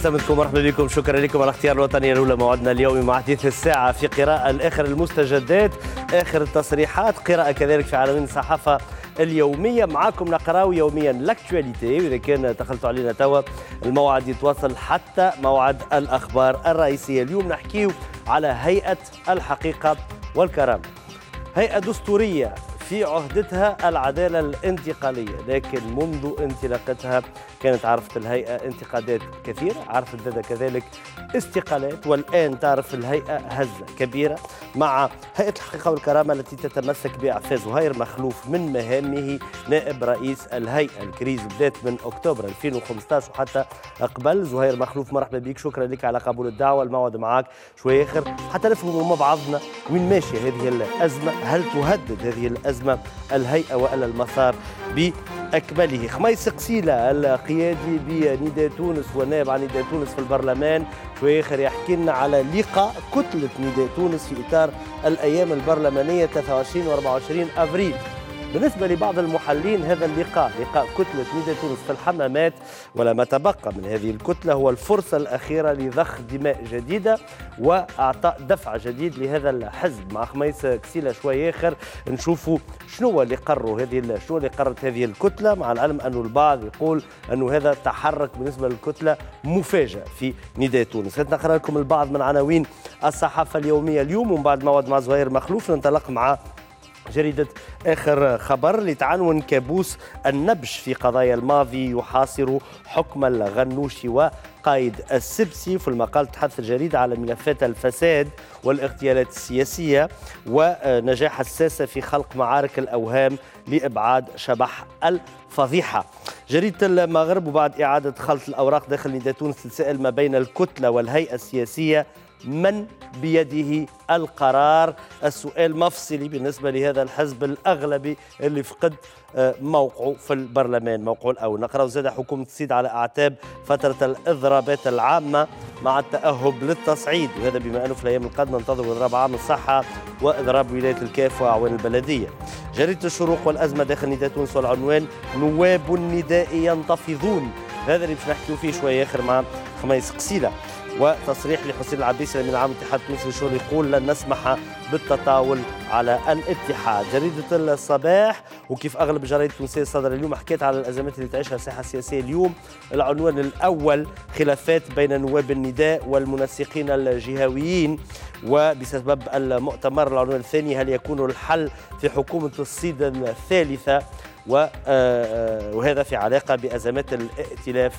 عسلامتكم ورحمة بكم شكرا لكم على اختيار الوطني الاولى موعدنا اليوم مع حديث الساعه في قراءه لاخر المستجدات اخر التصريحات قراءه كذلك في عناوين الصحافه اليوميه معاكم نقراو يوميا لاكتواليتي واذا كان دخلتوا علينا توا الموعد يتواصل حتى موعد الاخبار الرئيسيه اليوم نحكيو على هيئه الحقيقه والكرامه هيئه دستوريه في عهدتها العدالة الانتقالية لكن منذ انطلاقتها كانت عرفت الهيئة انتقادات كثيرة عرفت زاد كذلك استقالات والآن تعرف الهيئة هزة كبيرة مع هيئة الحقيقة والكرامة التي تتمسك بإعفاء زهير مخلوف من مهامه نائب رئيس الهيئة الكريز بدات من أكتوبر 2015 وحتى قبل زهير مخلوف مرحبا بك شكرا لك على قبول الدعوة الموعد معك شوي آخر حتى نفهموا مع بعضنا وين ماشية هذه الأزمة هل تهدد هذه الأزمة أزمة الهيئة وألا المسار بأكمله خميس قسيلة القيادي بنداء تونس ونائب عن نداء تونس في البرلمان شوي آخر يحكي لنا على لقاء كتلة نداء تونس في إطار الأيام البرلمانية 23 و 24 أفريل بالنسبة لبعض المحللين هذا اللقاء لقاء كتلة ميديا تونس في الحمامات ولا ما تبقى من هذه الكتلة هو الفرصة الأخيرة لضخ دماء جديدة وإعطاء دفع جديد لهذا الحزب مع خميس كسيلة شوي آخر نشوفوا شنو اللي قرروا هذه شنو اللي قررت هذه الكتلة مع العلم أن البعض يقول أنه هذا تحرك بالنسبة للكتلة مفاجأة في نداء تونس خلينا نقرأ لكم البعض من عناوين الصحافة اليومية اليوم ومن بعد موعد مع زهير مخلوف ننطلق مع جريدة آخر خبر لتعنون كابوس النبش في قضايا الماضي يحاصر حكم الغنوشي وقائد السبسي في المقال تحث الجريدة على ملفات الفساد والاغتيالات السياسية ونجاح الساسة في خلق معارك الأوهام لإبعاد شبح الفضيحة جريدة المغرب وبعد إعادة خلط الأوراق داخل نداء تونس ما بين الكتلة والهيئة السياسية من بيده القرار السؤال مفصلي بالنسبة لهذا الحزب الأغلبي اللي فقد آه، موقعه في البرلمان موقعه الأول نقرأ زاد حكومة السيد على أعتاب فترة الإضرابات العامة مع التأهب للتصعيد وهذا بما أنه في الأيام القادمة ننتظر إضراب عام الصحة وإضراب ولاية الكاف وأعوان البلدية جريدة الشروق والأزمة داخل نداء تونس والعنوان نواب النداء ينتفضون هذا اللي باش نحكيو فيه شوية آخر مع خميس قصيدة وتصريح لحسين العبيسي من عام اتحاد تونس للشؤون يقول لن نسمح بالتطاول على الاتحاد جريدة الصباح وكيف أغلب الجرائد التونسية صدر اليوم حكيت على الأزمات اللي تعيشها الساحة السياسية اليوم العنوان الأول خلافات بين نواب النداء والمنسقين الجهويين وبسبب المؤتمر العنوان الثاني هل يكون الحل في حكومة الصيد الثالثة آه، آه، وهذا في علاقة بأزمات الائتلاف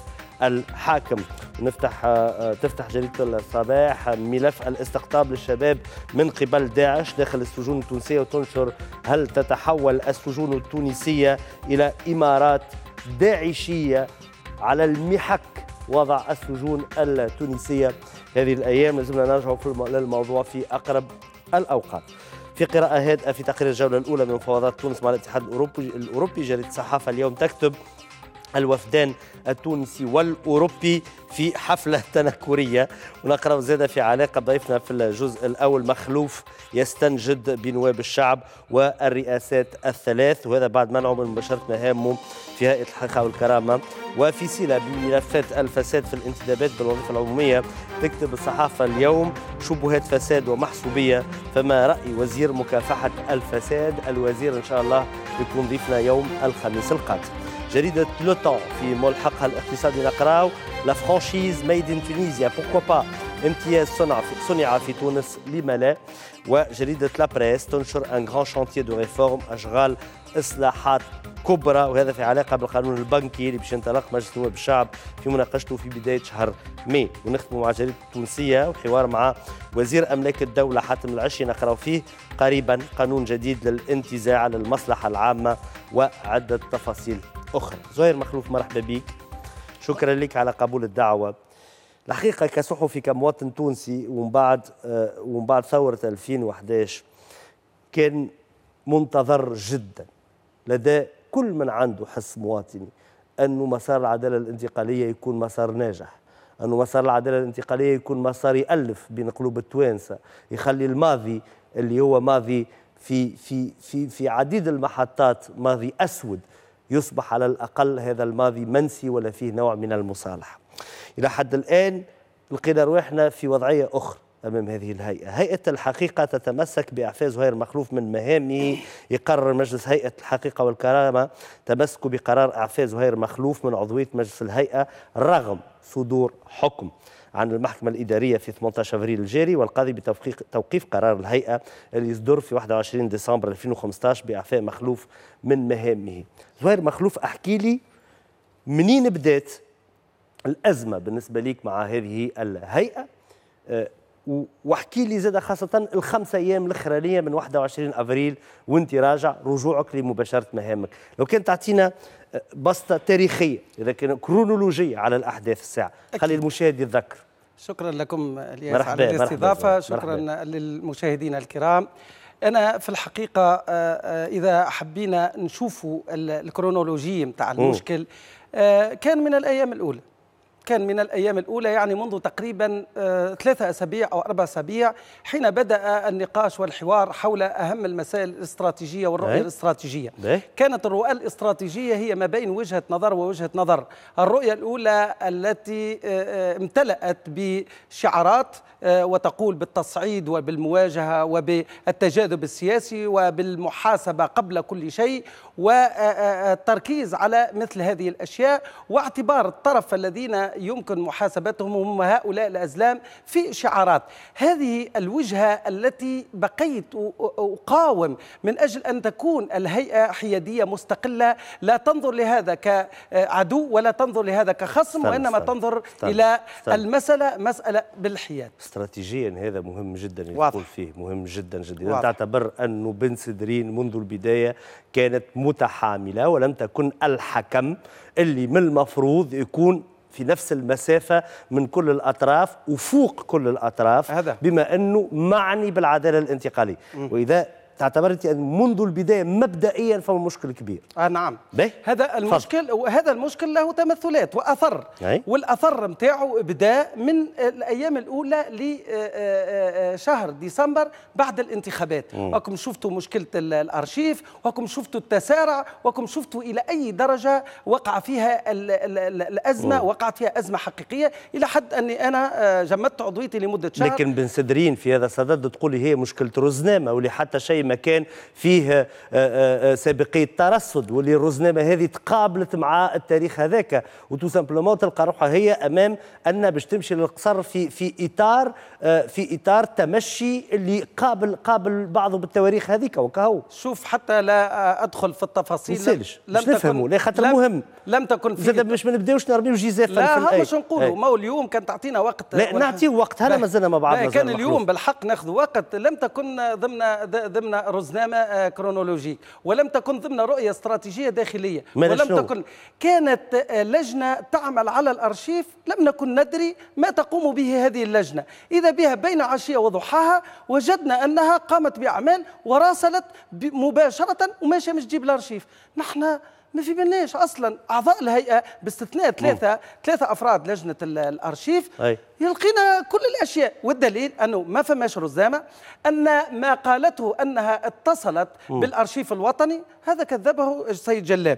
الحاكم نفتح آه، تفتح جريده الصباح ملف الاستقطاب للشباب من قبل داعش داخل السجون التونسيه وتنشر هل تتحول السجون التونسيه الى امارات داعشيه على المحك وضع السجون التونسيه هذه الايام لازمنا نرجع للموضوع في اقرب الاوقات. في قراءة هادئة في تقرير الجولة الأولى من مفاوضات تونس مع الاتحاد الأوروبي الأوروبي جريدة الصحافة اليوم تكتب الوفدان التونسي والأوروبي في حفلة تنكرية ونقرأ زاده في علاقة ضيفنا في الجزء الأول مخلوف يستنجد بنواب الشعب والرئاسات الثلاث وهذا بعد منعه من مباشرة مهامه في هيئة الحقيقة والكرامة وفي سيلة بملفات الفساد في الانتدابات بالوظيفة العمومية تكتب الصحافة اليوم شبهات فساد ومحسوبية فما رأي وزير مكافحة الفساد الوزير إن شاء الله يكون ضيفنا يوم الخميس القادم جريدة لوتون في ملحقها الاقتصادي نقراو لا فرانشيز ميد ان تونيزيا بوركوا با امتياز صنع في, صنع في تونس لما لا وجريدة لابريس تنشر ان غران شانتيي دو ريفورم اشغال اصلاحات كبرى وهذا في علاقه بالقانون البنكي اللي باش ينطلق مجلس النواب الشعب في مناقشته في بدايه شهر ماي ونختموا مع جريده التونسيه وحوار مع وزير املاك الدوله حاتم العشي نقراو فيه قريبا قانون جديد للانتزاع للمصلحه العامه وعده تفاصيل أخرى زهير مخلوف مرحبا بك شكرا لك على قبول الدعوة الحقيقة كصحفي كمواطن تونسي ومن بعد آه، ومن بعد ثورة 2011 كان منتظر جدا لدى كل من عنده حس مواطني أنه مسار العدالة الانتقالية يكون مسار ناجح أنه مسار العدالة الانتقالية يكون مسار يألف بين قلوب التوانسة يخلي الماضي اللي هو ماضي في في في في عديد المحطات ماضي أسود يصبح على الأقل هذا الماضي منسي ولا فيه نوع من المصالحة إلى حد الآن لقينا روحنا في وضعية أخرى أمام هذه الهيئة هيئة الحقيقة تتمسك بإعفاء زهير مخلوف من مهامه يقرر مجلس هيئة الحقيقة والكرامة تمسكه بقرار إعفاء زهير مخلوف من عضوية مجلس الهيئة رغم صدور حكم عن المحكمة الإدارية في 18 أفريل الجاري والقاضي بتوقيف قرار الهيئة اللي يصدر في 21 ديسمبر 2015 بإعفاء مخلوف من مهامه زهير مخلوف أحكي لي منين بدات الأزمة بالنسبة ليك مع هذه الهيئة آه، واحكي لي زاد خاصة الخمسة أيام الأخرانية من 21 أفريل وأنت راجع رجوعك لمباشرة مهامك لو كان تعطينا بسطه تاريخيه اذا كان كرونولوجيه على الاحداث الساعه خلي المشاهد يتذكر شكرا لكم الياس على الاستضافه شكرا مرحبا. للمشاهدين الكرام انا في الحقيقه آه، آه، اذا حبينا نشوفوا الكرونولوجي نتاع المشكل آه، كان من الايام الاولى كان من الأيام الأولى يعني منذ تقريبا آه، ثلاثة أسابيع أو أربع أسابيع حين بدأ النقاش والحوار حول أهم المسائل الاستراتيجية والرؤية نعم. الاستراتيجية نعم. كانت الرؤى الاستراتيجية هي ما بين وجهة نظر ووجهة نظر الرؤية الأولى التي آه، آه، امتلأت بشعارات وتقول بالتصعيد وبالمواجهة وبالتجاذب السياسي وبالمحاسبة قبل كل شيء والتركيز على مثل هذه الأشياء واعتبار الطرف الذين يمكن محاسبتهم هم هؤلاء الأزلام في شعارات هذه الوجهة التي بقيت أقاوم من أجل أن تكون الهيئة حيادية مستقلة لا تنظر لهذا كعدو ولا تنظر لهذا كخصم وإنما تنظر إلى المسألة مسألة بالحياد استراتيجيا هذا مهم جدا يقول فيه مهم جدا جدا تعتبر أنه بن سدرين منذ البداية كانت متحاملة ولم تكن الحكم اللي من المفروض يكون في نفس المسافة من كل الأطراف وفوق كل الأطراف هذا. بما أنه معني بالعدالة الانتقالية وإذا تعتبر انت يعني منذ البدايه مبدئيا فهو مشكل كبير آه نعم بيه؟ هذا المشكل فضل. وهذا المشكل له تمثلات واثر أي؟ والاثر نتاعو بدا من الايام الاولى لشهر آه، آه، آه، ديسمبر بعد الانتخابات راكم شفتوا مشكله الارشيف راكم شفتوا التسارع راكم شفتوا الى اي درجه وقع فيها الـ الـ الـ الازمه وقعت فيها ازمه حقيقيه الى حد اني انا جمدت عضويتي لمده شهر لكن بن سدرين في هذا الصدد تقول هي مشكله رزنامه ولا حتى شيء زي ما كان فيه آه، آه، آه، سابقيه ترصد واللي الرزنامه هذه تقابلت مع التاريخ هذاك وتو سامبلومون تلقى روحها هي امام ان باش تمشي للقصر في في اطار في اطار تمشي اللي قابل قابل بعضه بالتواريخ هذيك وكهو شوف حتى لا ادخل في التفاصيل مسالش. لم, لم نفهموا لا خاطر مهم لم تكن في زاد باش ما نبداوش نرميو جيزات لا مش نقولوا ما اليوم كان تعطينا وقت لا نعطيو وقت هلا مازلنا مع بعضنا كان اليوم بالحق ناخذ وقت لم تكن ضمن ضمن ضمن رزنامه آه، كرونولوجيك ولم تكن ضمن رؤيه استراتيجيه داخليه ولم شنو؟ تكن كانت آه، لجنه تعمل على الارشيف لم نكن ندري ما تقوم به هذه اللجنه اذا بها بين عشيه وضحاها وجدنا انها قامت باعمال وراسلت مباشره وماشيه مش تجيب الارشيف نحن ما في بالناش اصلا اعضاء الهيئه باستثناء ثلاثه ثلاثه افراد لجنه الارشيف أي. يلقينا كل الاشياء والدليل انه ما فماش رزامه ان ما قالته انها اتصلت م. بالارشيف الوطني هذا كذبه السيد جلاب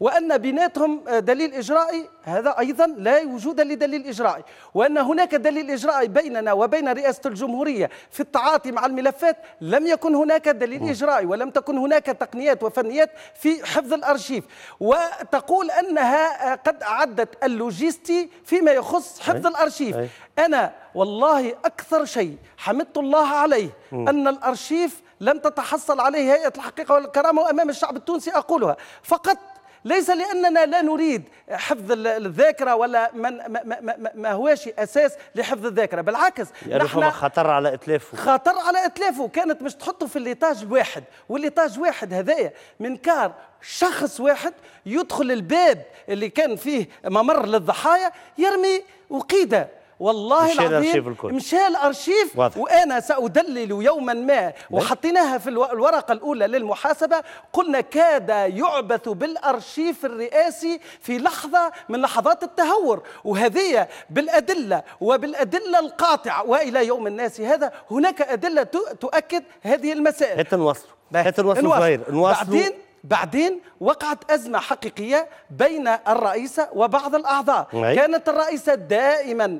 وأن بيناتهم دليل إجرائي هذا أيضا لا وجود لدليل إجرائي وأن هناك دليل إجرائي بيننا وبين رئاسة الجمهورية في التعاطي مع الملفات لم يكن هناك دليل إجرائي ولم تكن هناك تقنيات وفنيات في حفظ الأرشيف وتقول أنها قد أعدت اللوجيستي فيما يخص حفظ الأرشيف أنا والله أكثر شيء حمدت الله عليه أن الأرشيف لم تتحصل عليه هيئة الحقيقة والكرامة وأمام الشعب التونسي أقولها فقط ليس لأننا لا نريد حفظ الذاكرة ولا من ما, ما, ما هواش أساس لحفظ الذاكرة بالعكس نحن خطر على إتلافه خطر على إتلافه كانت باش تحطه في الليطاج واحد والليطاج واحد هذايا من كار شخص واحد يدخل الباب اللي كان فيه ممر للضحايا يرمي وقيده والله مشي العظيم الكل. مشى الارشيف واضح. وانا سادلل يوما ما وحطيناها في الورقه الاولى للمحاسبه قلنا كاد يعبث بالارشيف الرئاسي في لحظه من لحظات التهور وهذه بالادله وبالادله القاطعه والى يوم الناس هذا هناك ادله تؤكد هذه المسائل حتى نوصلوا حتى نوصلوا نوصل. بعدين بعدين وقعت أزمة حقيقية بين الرئيسة وبعض الأعضاء مي. نعم. كانت الرئيسة دائما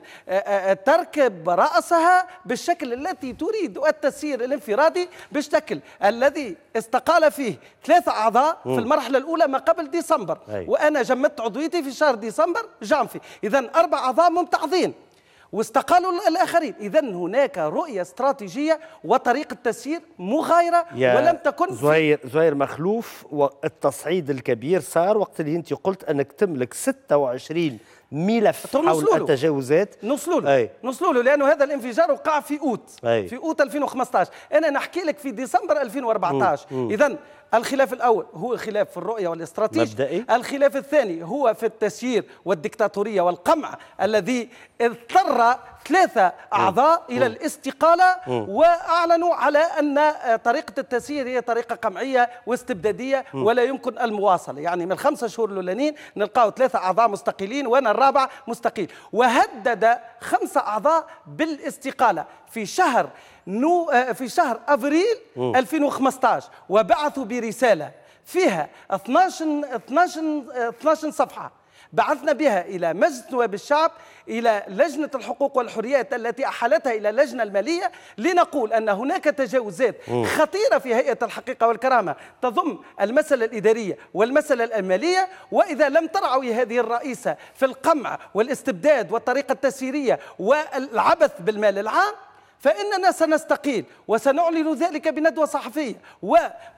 تركب رأسها بالشكل التي تريد التسيير الانفرادي بالشكل الذي استقال فيه ثلاثة أعضاء م. في المرحلة الأولى ما قبل ديسمبر أي. وأنا جمدت عضويتي في شهر ديسمبر جانفي إذا أربع أعضاء ممتعضين واستقالوا الاخرين اذا هناك رؤيه استراتيجيه وطريقه تسيير مغايره ولم تكن زهير زهير مخلوف والتصعيد الكبير صار وقت اللي انت قلت انك تملك 26 ملف حول التجاوزات نوصلوا له نوصلوا له لانه هذا الانفجار وقع في اوت أي. في اوت 2015 انا نحكي لك في ديسمبر 2014 اذا الخلاف الاول هو خلاف في الرؤيه والاستراتيجيه الخلاف الثاني هو في التسيير والدكتاتوريه والقمع الذي اضطر ثلاثة أعضاء إلى الاستقالة وأعلنوا على أن آه، طريقة التسيير هي طريقة قمعية واستبدادية ولا يمكن المواصلة يعني من الخمسة شهور الأولانيين نلقاو ثلاثة أعضاء مستقيلين وأنا الرابع مستقيل وهدد خمسة أعضاء بالاستقالة في شهر نو آه، في شهر أفريل 2015 وبعثوا برسالة فيها 12 12 12 صفحة بعثنا بها إلى مجلس نواب الشعب إلى لجنة الحقوق والحريات التي أحالتها إلى اللجنة المالية لنقول أن هناك تجاوزات خطيرة في هيئة الحقيقة والكرامة تضم المسألة الإدارية والمسألة المالية وإذا لم ترعوي هذه الرئيسة في القمع والاستبداد والطريقة التسييرية والعبث بالمال العام فإننا سنستقيل وسنعلن ذلك بندوة صحفية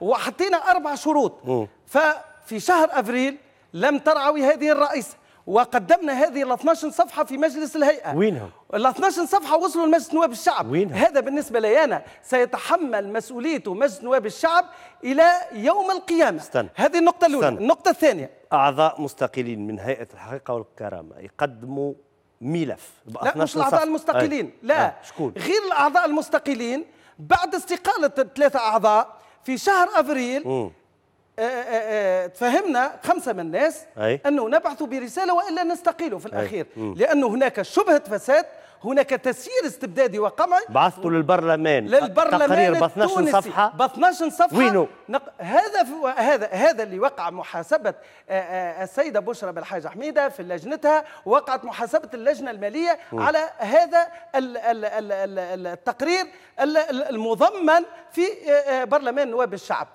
وحطينا أربع شروط ففي شهر أفريل لم ترعوي هذه الرئيسة وقدمنا هذه ال 12 صفحه في مجلس الهيئه وينهم؟ ال 12 صفحه وصلوا لمجلس نواب الشعب وينهم؟ هذا بالنسبه لي انا سيتحمل مسؤوليته مجلس نواب الشعب الى يوم القيامه استنى. هذه النقطه الاولى استنى. النقطه الثانيه اعضاء مستقلين من هيئه الحقيقه والكرامه يقدموا ملف لا مش الاعضاء المستقلين أي. لا أي. شكون؟ غير الاعضاء المستقلين بعد استقاله ثلاثه اعضاء في شهر افريل م. آه، آه، آه، تفهمنا خمسه من الناس أي. انه نبعث برساله والا نستقيل في الاخير لانه هناك شبهه فساد هناك تسيير استبدادي وقمعي بعثتوا للبرلمان للبرلمان تقرير ب 12 صفحه ب 12 صفحه وينو نق... هذا ف... هذا هذا اللي وقع محاسبه السيده بشرى بالحاج حميده في لجنتها وقعت محاسبه اللجنه الماليه م. على هذا ال... ال... ال... التقرير المضمن في برلمان نواب الشعب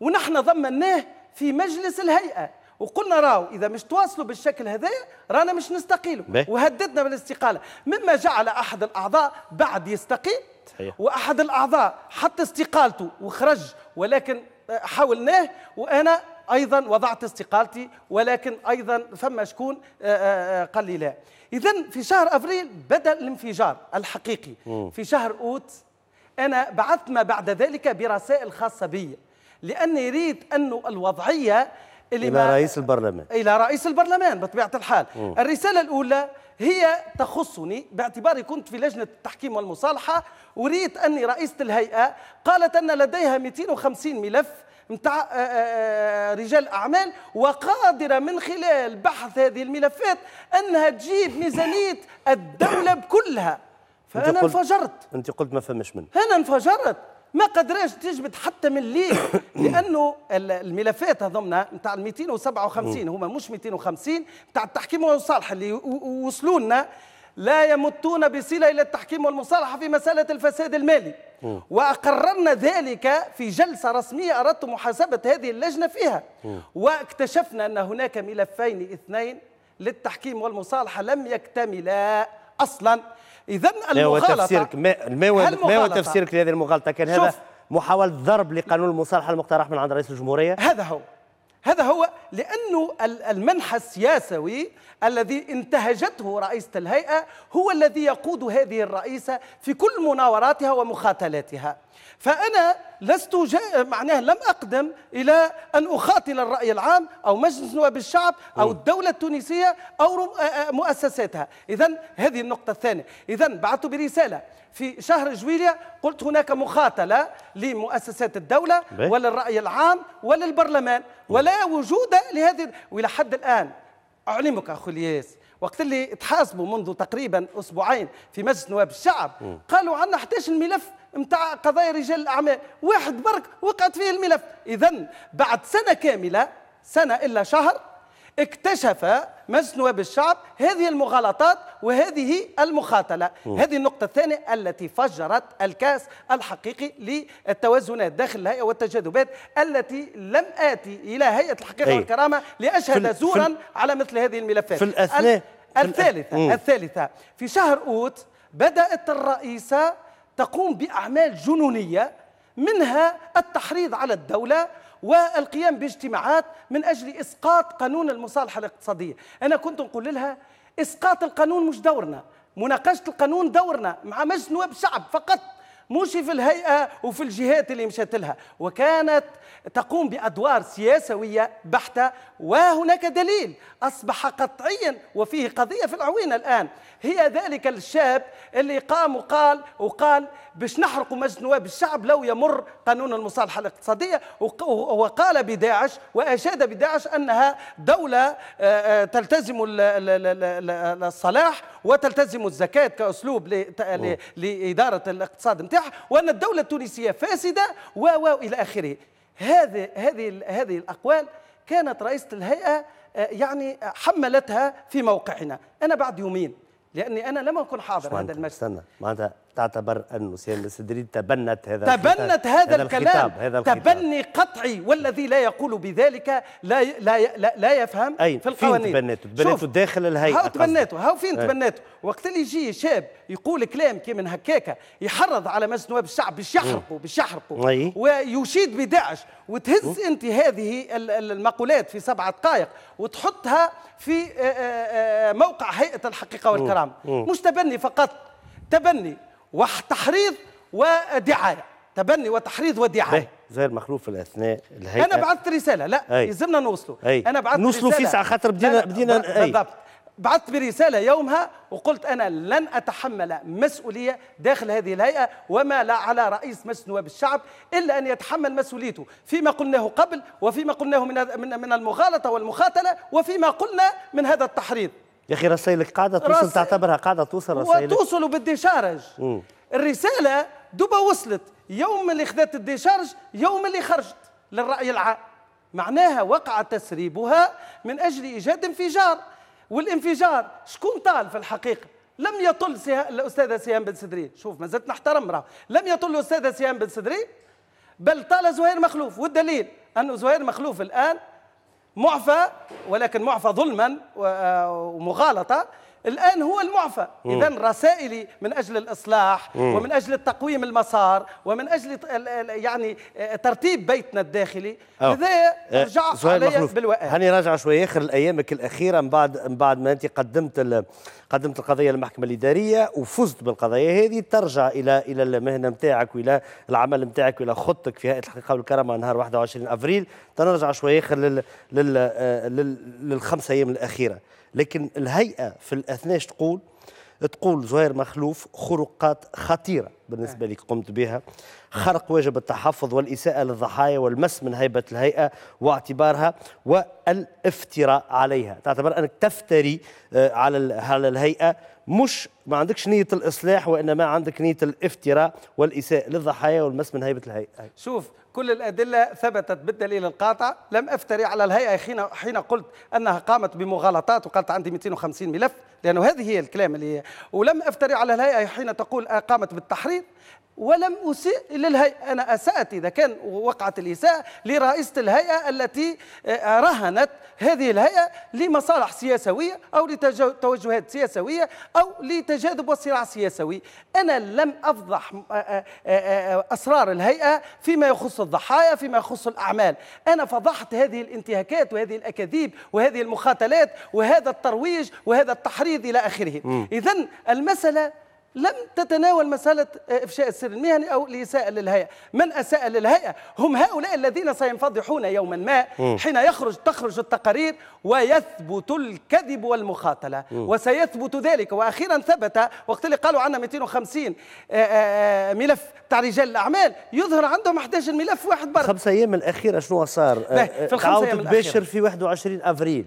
ونحن ضمناه في مجلس الهيئه وقلنا راهو اذا مش تواصلوا بالشكل هذا رانا مش نستقيلوا وهددنا بالاستقاله مما جعل احد الاعضاء بعد يستقيل صحيح. واحد الاعضاء حط استقالته وخرج ولكن آه، حاولناه وانا ايضا وضعت استقالتي ولكن ايضا فما شكون آه، آه، قال لي لا اذا في شهر افريل بدا الانفجار الحقيقي م. في شهر اوت انا بعثت ما بعد ذلك برسائل خاصه بي لأن يريد أنه الوضعية اللي إلى رئيس البرلمان إلى رئيس البرلمان بطبيعة الحال م. الرسالة الأولى هي تخصني باعتباري كنت في لجنة التحكيم والمصالحة وريت أني رئيسة الهيئة قالت أن لديها 250 ملف نتاع آه، آه، آه، رجال اعمال وقادره من خلال بحث هذه الملفات انها تجيب ميزانيه الدوله بكلها فانا انفجرت انت قلت ما فماش منه انا انفجرت ما قدراش تجبد حتى من ليه لانه الملفات هذمنا نتاع 257 هما مش 250 نتاع التحكيم والمصالحه اللي وصلوا لنا لا يمتون بصله الى التحكيم والمصالحه في مساله الفساد المالي واقررنا ذلك في جلسه رسميه اردت محاسبه هذه اللجنه فيها واكتشفنا ان هناك ملفين اثنين للتحكيم والمصالحه لم يكتملا اصلا اذا المغالطه تفسيرك ما هو تفسيرك لهذه المغالطه كان هذا محاوله ضرب لقانون المصالحه المقترح من عند رئيس الجمهوريه هذا هو هذا هو لانه المنح السياسي الذي انتهجته رئيسه الهيئه هو الذي يقود هذه الرئيسه في كل مناوراتها ومخاتلاتها فانا لست معناه لم أقدم إلى أن أخاطل الرأي العام أو مجلس نواب الشعب أو الدولة التونسية أو آه، آه، مؤسساتها إذا هذه النقطة الثانية إذا بعثت برسالة في شهر جويلية قلت هناك مخاطلة لمؤسسات الدولة وللرأي العام وللبرلمان ولا وجود لهذه وإلى حد الآن أعلمك أخو الياس وقت اللي تحاسبوا منذ تقريبا اسبوعين في مجلس نواب الشعب قالوا عندنا 11 ملف نتاع قضايا رجال الاعمال واحد برك وقعت فيه الملف اذا بعد سنه كامله سنه الا شهر اكتشف مجلس نواب الشعب هذه المغالطات وهذه المخاطله م. هذه النقطه الثانيه التي فجرت الكاس الحقيقي للتوازنات داخل الهيئه والتجاذبات التي لم اتي الى هيئه الحقيقه أي. والكرامه لاشهد زورا في على مثل هذه الملفات في الاثناء الثالثه في الثالثه في شهر اوت بدات الرئيسه تقوم باعمال جنونيه منها التحريض على الدوله والقيام باجتماعات من اجل اسقاط قانون المصالحه الاقتصاديه، انا كنت نقول لها اسقاط القانون مش دورنا، مناقشه القانون دورنا مع مجلس نواب الشعب فقط مش في الهيئه وفي الجهات اللي مشات لها وكانت تقوم بادوار سياسويه بحته وهناك دليل أصبح قطعيا وفيه قضية في العوينة الآن هي ذلك الشاب اللي قام وقال وقال باش نحرقوا مجلس نواب الشعب لو يمر قانون المصالحة الاقتصادية وقال بداعش وأشاد بداعش أنها دولة آه، آه، تلتزم الصلاح وتلتزم الزكاة كأسلوب لإدارة الاقتصاد نتاعها وأن الدولة التونسية فاسدة و إلى آخره هذه هذه هذه الأقوال كانت رئيسة الهيئة آه، يعني آه، حملتها في موقعنا أنا بعد يومين لأني أنا لم أكن حاضر عند المجلس استنى ما تعتبر أن سيان السدري تبنت هذا تبنت هذا, هذا الكلام هذا الخطاب. تبني قطعي والذي لا يقول بذلك لا لا لا, لا يفهم أي في القوانين فين تبنيته تبنيته داخل الهيئة هاو تبنيته هاو فين تبنيته وقت اللي يجي شاب يقول كلام كي من هكاكا يحرض على مجلس نواب الشعب باش يحرقوا باش يحرقوا ويشيد بداعش وتهز انت هذه المقولات في سبع دقائق وتحطها في موقع هيئه الحقيقه والكرامه مش تبني فقط تبني وتحريض ودعايه تبني وتحريض ودعايه زي المخلوف في الاثناء الهيئة. انا بعثت رساله لا يلزمنا نوصله أي. انا بعثت نوصله في ساعه خاطر بدينا بدينا بالضبط بعثت برسالة يومها وقلت أنا لن أتحمل مسؤولية داخل هذه الهيئة وما لا على رئيس مجلس نواب الشعب إلا أن يتحمل مسؤوليته فيما قلناه قبل وفيما قلناه من من المغالطة والمخاتلة وفيما قلنا من هذا التحريض يا اخي رسائلك قاعده توصل رس... تعتبرها قاعده توصل رسائلك وتوصل شارج الرساله دوبا وصلت يوم اللي خذت الديشارج يوم اللي خرجت للراي العام معناها وقع تسريبها من اجل ايجاد انفجار والانفجار شكون طال في الحقيقه لم يطل سيه... الاستاذه سهام بن سدري شوف ما زلت نحترم راه لم يطل الاستاذه سيهان بن سدري بل طال زهير مخلوف والدليل ان زهير مخلوف الان معفى ولكن معفى ظلما آه، ومغالطة الآن هو المعفى إذا رسائلي من أجل الإصلاح مم. ومن أجل تقويم المسار ومن أجل يعني آه، ترتيب بيتنا الداخلي هذا آه. آه، رجع علي بالوقت هني راجع شوي آخر الأيامك الأخيرة من بعد من بعد ما أنت قدمت قدمت القضية للمحكمة الإدارية وفزت بالقضية هذه ترجع إلى إلى المهنة نتاعك وإلى العمل نتاعك وإلى خطتك في هيئة الحقيقة والكرامة نهار 21 أفريل تنرجع شوي آخر لل لل للخمس أيام الأخيرة لكن الهيئه في الاثناء تقول تقول زهير مخلوف خروقات خطيرة بالنسبة نعم. لك قمت بها خرق واجب التحفظ والإساءة للضحايا والمس من هيبة الهيئة واعتبارها والافتراء عليها تعتبر أنك تفتري آه، على الهيئة مش ما عندكش نية الإصلاح وإنما عندك نية الافتراء والإساءة للضحايا والمس من هيبة الهيئة شوف كل الأدلة ثبتت بالدليل القاطع لم أفتري على الهيئة حين, حين قلت أنها قامت بمغالطات وقالت عندي 250 ملف لأنه هذه هي الكلام اللي هي ولم أفتري على الهيئة حين تقول آه، قامت بالتحريض ولم أسيء للهيئة أنا أسأت إذا كان وقعت الإساءة لرئيسة الهيئة التي آه، رهنت هذه الهيئة لمصالح سياسوية أو لتوجهات سياسوية أو لت التجاذب والصراع السياسي أنا لم أفضح آه، آه، آه، أسرار الهيئة فيما يخص الضحايا فيما يخص الأعمال أنا فضحت هذه الانتهاكات وهذه الأكاذيب وهذه المخاتلات وهذا الترويج وهذا التحريض إلى آخره إذا المسألة لم تتناول مسألة آه، إفشاء السر المهني أو الإساءة للهيئة من أساء للهيئة هم هؤلاء الذين سينفضحون يوما ما حين يخرج تخرج التقارير ويثبت الكذب والمخاطلة وسيثبت ذلك وأخيرا ثبت وقت اللي قالوا عنا 250 آه، آه، ملف تاع رجال الأعمال يظهر عندهم 11 ملف واحد برد خمسة أيام الأخيرة شنو صار؟ في الخمسة أيام الأخيرة في 21 أفريل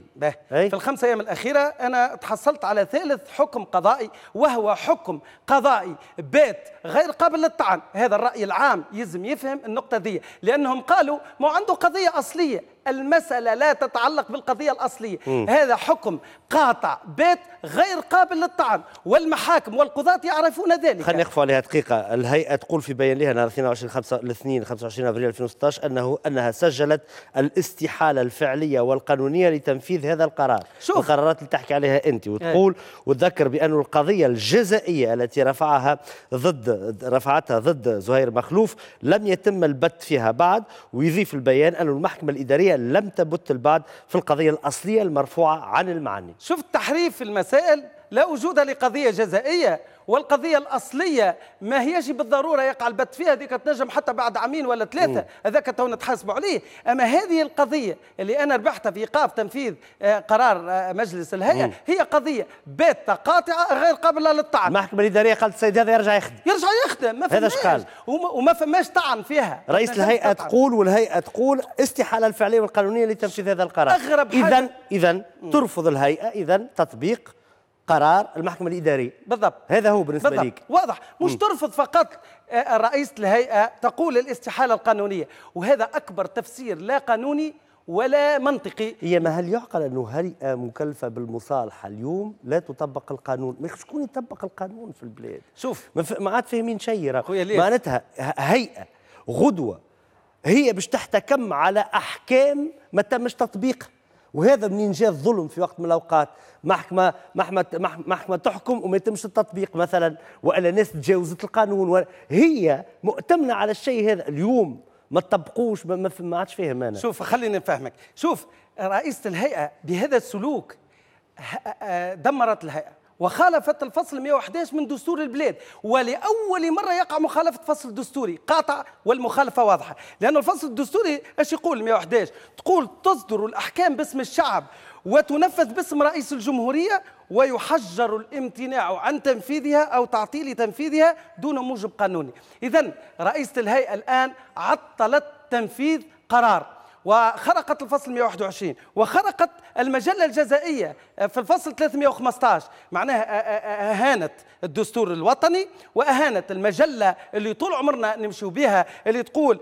في الخمسة أيام الأخيرة أنا تحصلت على ثالث حكم قضائي وهو حكم قضائي بات غير قابل للطعن هذا الرأي العام يلزم يفهم النقطة دي لأنهم قالوا ما عنده قضية أصلية المسألة لا تتعلق بالقضية الأصلية م. هذا حكم قاطع بات غير قابل للطعن والمحاكم والقضاة يعرفون ذلك خلينا نقف عليها دقيقة الهيئة تقول في بيان لها نهار 22 5 الاثنين 25 أبريل 2016 أنه أنها سجلت الاستحالة الفعلية والقانونية لتنفيذ هذا القرار شوف. القرارات اللي تحكي عليها أنت وتقول إيه. وتذكر بأن القضية الجزائية التي رفعها ضد رفعتها ضد زهير مخلوف لم يتم البت فيها بعد ويضيف البيان أن المحكمة الإدارية القضية لم تبت البعد في القضية الأصلية المرفوعة عن المعني شفت تحريف المسائل لا وجود لقضية جزائية والقضيه الاصليه ما هيش بالضروره يقع البت فيها هذيك تنجم حتى بعد عامين ولا ثلاثه هذاك تو نتحاسبوا عليه اما هذه القضيه اللي انا ربحتها في ايقاف تنفيذ آه، قرار آه، مجلس الهيئه هي قضيه باتة قاطعه غير قابله للطعن المحكمه الاداريه قالت السيد هذا يرجع يخدم يرجع يخدم ما هذا قال وما فماش طعن فيها رئيس الهيئه تقول والهيئه تقول استحاله الفعليه والقانونيه لتنفيذ هذا القرار اغرب اذا اذا ترفض الهيئه اذا تطبيق قرار المحكمه الاداريه بالضبط هذا هو بالنسبه بالضبط. ليك واضح مش م. ترفض فقط آه، رئيس الهيئه تقول الاستحاله القانونيه وهذا اكبر تفسير لا قانوني ولا منطقي هي ما هل يعقل انه هيئه مكلفه بالمصالحه اليوم لا تطبق القانون ما شكون يطبق القانون في البلاد شوف ما عاد فاهمين شيء معناتها هيئه غدوه هي باش تحتكم على احكام ما تمش تطبيقها وهذا منين جاء الظلم في وقت من الاوقات محكمه محكمه محكمه تحكم وما يتمش التطبيق مثلا والا ناس تجاوزت القانون هي مؤتمنه على الشيء هذا اليوم ما تطبقوش ما, ما عادش فاهم انا شوف خليني نفهمك شوف رئيسة الهيئة بهذا السلوك دمرت الهيئة وخالفت الفصل 111 من دستور البلاد ولأول مرة يقع مخالفة فصل دستوري قاطع والمخالفة واضحة لأن الفصل الدستوري ايش يقول 111 تقول تصدر الأحكام باسم الشعب وتنفذ باسم رئيس الجمهورية ويحجر الامتناع عن تنفيذها أو تعطيل تنفيذها دون موجب قانوني إذا رئيسة الهيئة الآن عطلت تنفيذ قرار وخرقت الفصل 121 وخرقت المجلة الجزائية آه، في الفصل 315 معناها آه، آه، أهانت الدستور الوطني وأهانت المجلة اللي طول عمرنا نمشي بها اللي تقول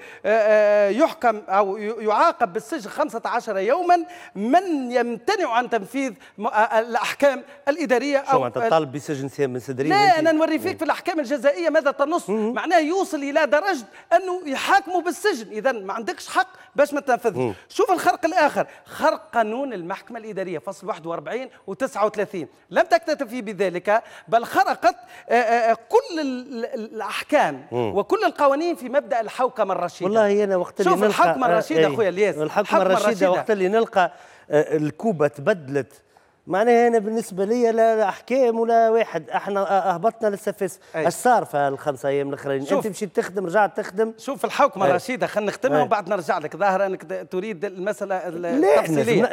يحكم أو يعاقب بالسجن 15 يوما من يمتنع عن تنفيذ الأحكام الإدارية أو شو أنت طالب بسجن من صدرية لا أنا نوري فيك في الأحكام الجزائية ماذا تنص معناها يوصل إلى درجة أنه يحاكموا بالسجن إذا ما عندكش حق باش ما تنفذ تنفذ شوف الخرق الاخر خرق قانون المحكمه الاداريه فصل 41 و39 لم تكتفي بذلك بل خرقت آه، آه، آه، كل الاحكام وكل القوانين في مبدا الحوكمه الرشيده والله انا وقت اللي نلقى شوف الحوكمه الرشيده إيه. اخويا الياس الحوكمه الرشيده وقت اللي نلقى الكوبه تبدلت معناها انا بالنسبه لي لا احكام ولا واحد احنا اهبطنا للسفس اش صار في الخمسه ايام الاخرين انت مشيت تخدم رجعت تخدم شوف الحوكمه رشيده خلينا نختمها وبعد نرجع لك ظاهر انك تريد المساله التفصيليه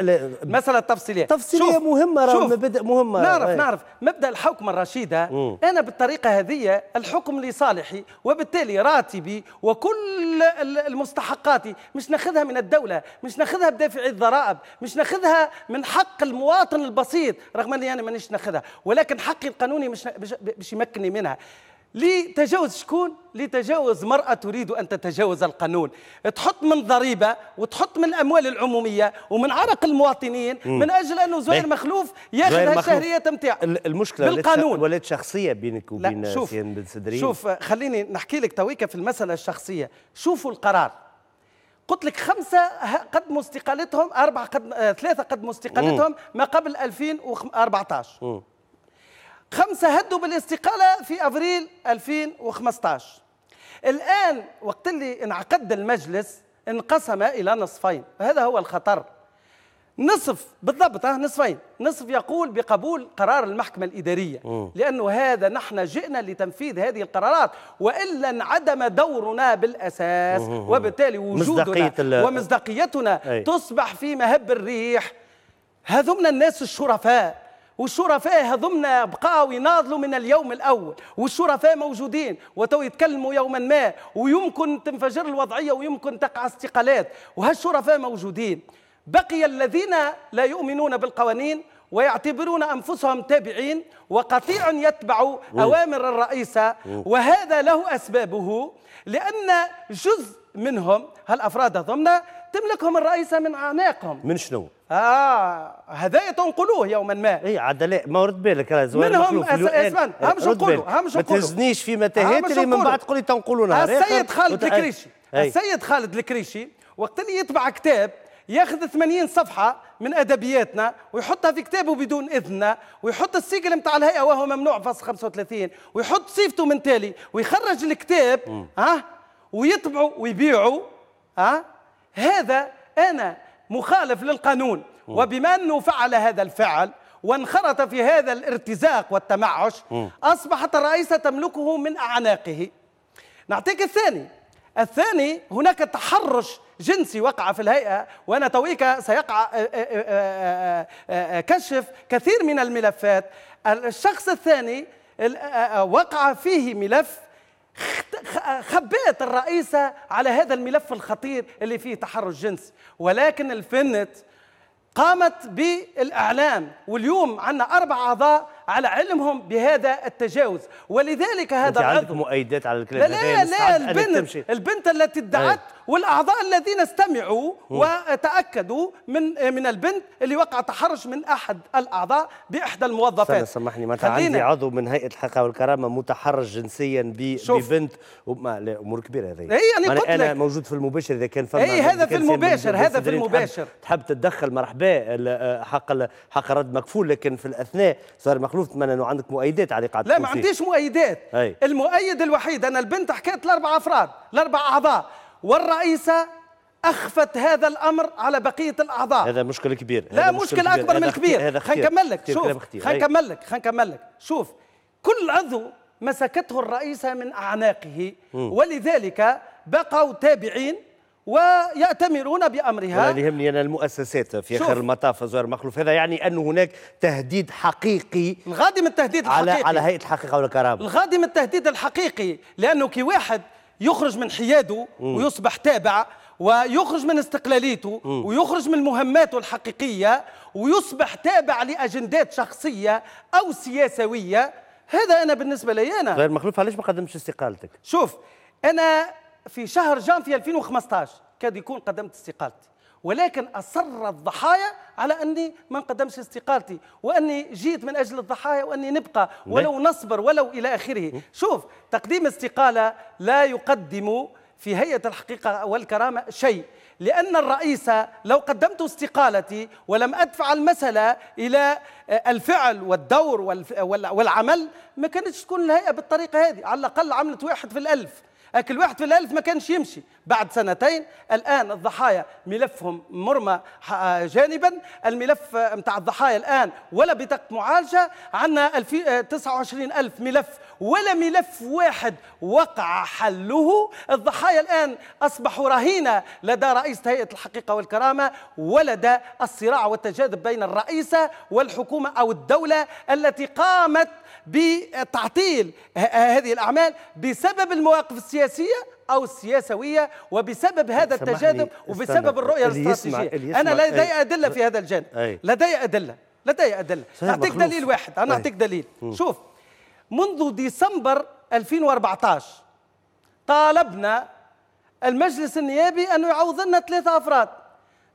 المساله التفصيليه تفصيليه مهمه راه مبدا مهمه نعرف ايه. نعرف مبدا الحوكمه الرشيده مم. انا بالطريقه هذه الحكم لصالحي وبالتالي راتبي وكل المستحقات مش ناخذها من الدوله مش ناخذها بدافع الضرائب مش ناخذها من حق المواطن الب... بسيط رغم اني انا يعني مانيش ناخذها ولكن حقي القانوني مش باش يمكني منها لتجاوز شكون لتجاوز مرأة تريد أن تتجاوز القانون تحط من ضريبة وتحط من الأموال العمومية ومن عرق المواطنين مم. من أجل أنه زهير إيه. مخلوف ياخذ الشهرية تمتع المشكلة بالقانون ولات شخصية بينك وبين سفيان بن سدرين شوف خليني نحكي لك تويكا في المسألة الشخصية شوفوا القرار قلت لك خمسه قدموا استقالتهم اربعه قدم آه، ثلاثه قدموا استقالتهم ما قبل 2014 خمسه هدوا بالاستقاله في افريل 2015 الان وقت اللي انعقد المجلس انقسم الى نصفين هذا هو الخطر نصف بالضبط ها نصفين نصف يقول بقبول قرار المحكمة الإدارية لأنه هذا نحن جئنا لتنفيذ هذه القرارات وإلا انعدم دورنا بالأساس وبالتالي وجودنا ومصداقيتنا تصبح في مهب الريح هذمنا الناس الشرفاء والشرفاء هذمنا بقاو يناضلوا من اليوم الاول والشرفاء موجودين وتو يتكلموا يوما ما ويمكن تنفجر الوضعيه ويمكن تقع استقالات وهالشرفاء موجودين بقي الذين لا يؤمنون بالقوانين ويعتبرون انفسهم تابعين وقطيع يتبع اوامر الرئيس وهذا له اسبابه لان جزء منهم هالافراد ضمن تملكهم الرئيسه من اعناقهم من شنو؟ اه هذايا تنقلوه يوما ما اي عدلاء ما إيه، إيه، رد بالك راه منهم اسمعني همش نقولوا همش نقولوا ما تهزنيش في متاهات اللي من بعد تقول لي تنقلونها السيد خالد الكريشي إيه. السيد خالد الكريشي وقت اللي يتبع كتاب ياخذ 80 صفحه من ادبياتنا ويحطها في كتابه بدون اذننا ويحط السجل نتاع الهيئه وهو ممنوع فصل 35 ويحط صيفته من تالي ويخرج الكتاب ها ويطبعوا ويبيعوا ها هذا انا مخالف للقانون وبما انه فعل هذا الفعل وانخرط في هذا الارتزاق والتمعش اصبحت الرئيسه تملكه من اعناقه نعطيك الثاني الثاني هناك تحرش جنسي وقع في الهيئة وأنا تويك سيقع آه، آه، آه، كشف كثير من الملفات الشخص الثاني وقع فيه ملف خبيت الرئيسة على هذا الملف الخطير اللي فيه تحرش جنسي ولكن الفنت قامت بالإعلام واليوم عندنا أربع أعضاء على علمهم بهذا التجاوز ولذلك هذا العذر عندك مؤيدات على الكلام لا لا, لا البنت البنت التي ادعت والاعضاء الذين استمعوا وتاكدوا من من البنت اللي وقع تحرش من احد الاعضاء باحدى الموظفات سامحني ما عندي عضو من هيئه الحقه والكرامه متحرش جنسيا ببنت وما لا امور كبيره هذه اي قلت انا, أنا موجود في المباشر اذا كان فما اي هذا في المباشر هذا في المباشر تحب تتدخل مرحبا حق حق رد مكفول لكن في الاثناء صار مخلوق معروف من انه عندك مؤيدات على قاعده لا ما عنديش مؤيدات أي. المؤيد الوحيد انا البنت حكيت لاربع افراد لاربع اعضاء والرئيسه اخفت هذا الامر على بقيه الاعضاء هذا مشكل كبير لا مشكل, مشكل اكبر من الكبير خلينا نكمل لك شوف خلينا نكمل لك خلينا نكمل لك شوف كل عضو مسكته الرئيسه من اعناقه م. ولذلك بقوا تابعين ويأتمرون بأمرها ولا يهمني أنا المؤسسات في آخر المطاف زهير مخلوف هذا يعني أن هناك تهديد حقيقي الغادي من التهديد الحقيقي على, على هيئة الحقيقة والكرامة الغادي من التهديد الحقيقي لأنه كي واحد يخرج من حياده م. ويصبح تابع ويخرج من استقلاليته م. ويخرج من مهماته الحقيقية ويصبح تابع لأجندات شخصية أو سياسوية هذا أنا بالنسبة لي أنا غير مخلوف علاش ما قدمتش استقالتك شوف أنا في شهر جان في 2015 كاد يكون قدمت استقالتي ولكن أصر الضحايا على أني ما نقدمش استقالتي وأني جيت من أجل الضحايا وأني نبقى ولو نصبر ولو إلى آخره شوف تقديم استقالة لا يقدم في هيئة الحقيقة والكرامة شيء لأن الرئيس لو قدمت استقالتي ولم أدفع المسألة إلى آه، الفعل والدور والعمل ما كانتش تكون الهيئة بالطريقة هذه على الأقل عملت واحد في الألف أكل واحد في الألف ما كانش يمشي بعد سنتين الآن الضحايا ملفهم مرمى جانبا الملف نتاع الضحايا الآن ولا بطاقة معالجة عندنا 29000 ألف ملف ولا ملف واحد وقع حله الضحايا الآن أصبحوا رهينة لدى رئيس هيئة الحقيقة والكرامة ولدى الصراع والتجاذب بين الرئيسة والحكومة أو الدولة التي قامت بتعطيل هذه الأعمال بسبب المواقف السياسية أو السياسوية وبسبب هذا التجاذب وبسبب الرؤية الاستراتيجية أنا لدي أدلة في هذا الجانب لدي أدلة لدي أدلة أعطيك دليل واحد أنا أعطيك دليل شوف منذ ديسمبر 2014 طالبنا المجلس النيابي أن يعوض لنا ثلاثة أفراد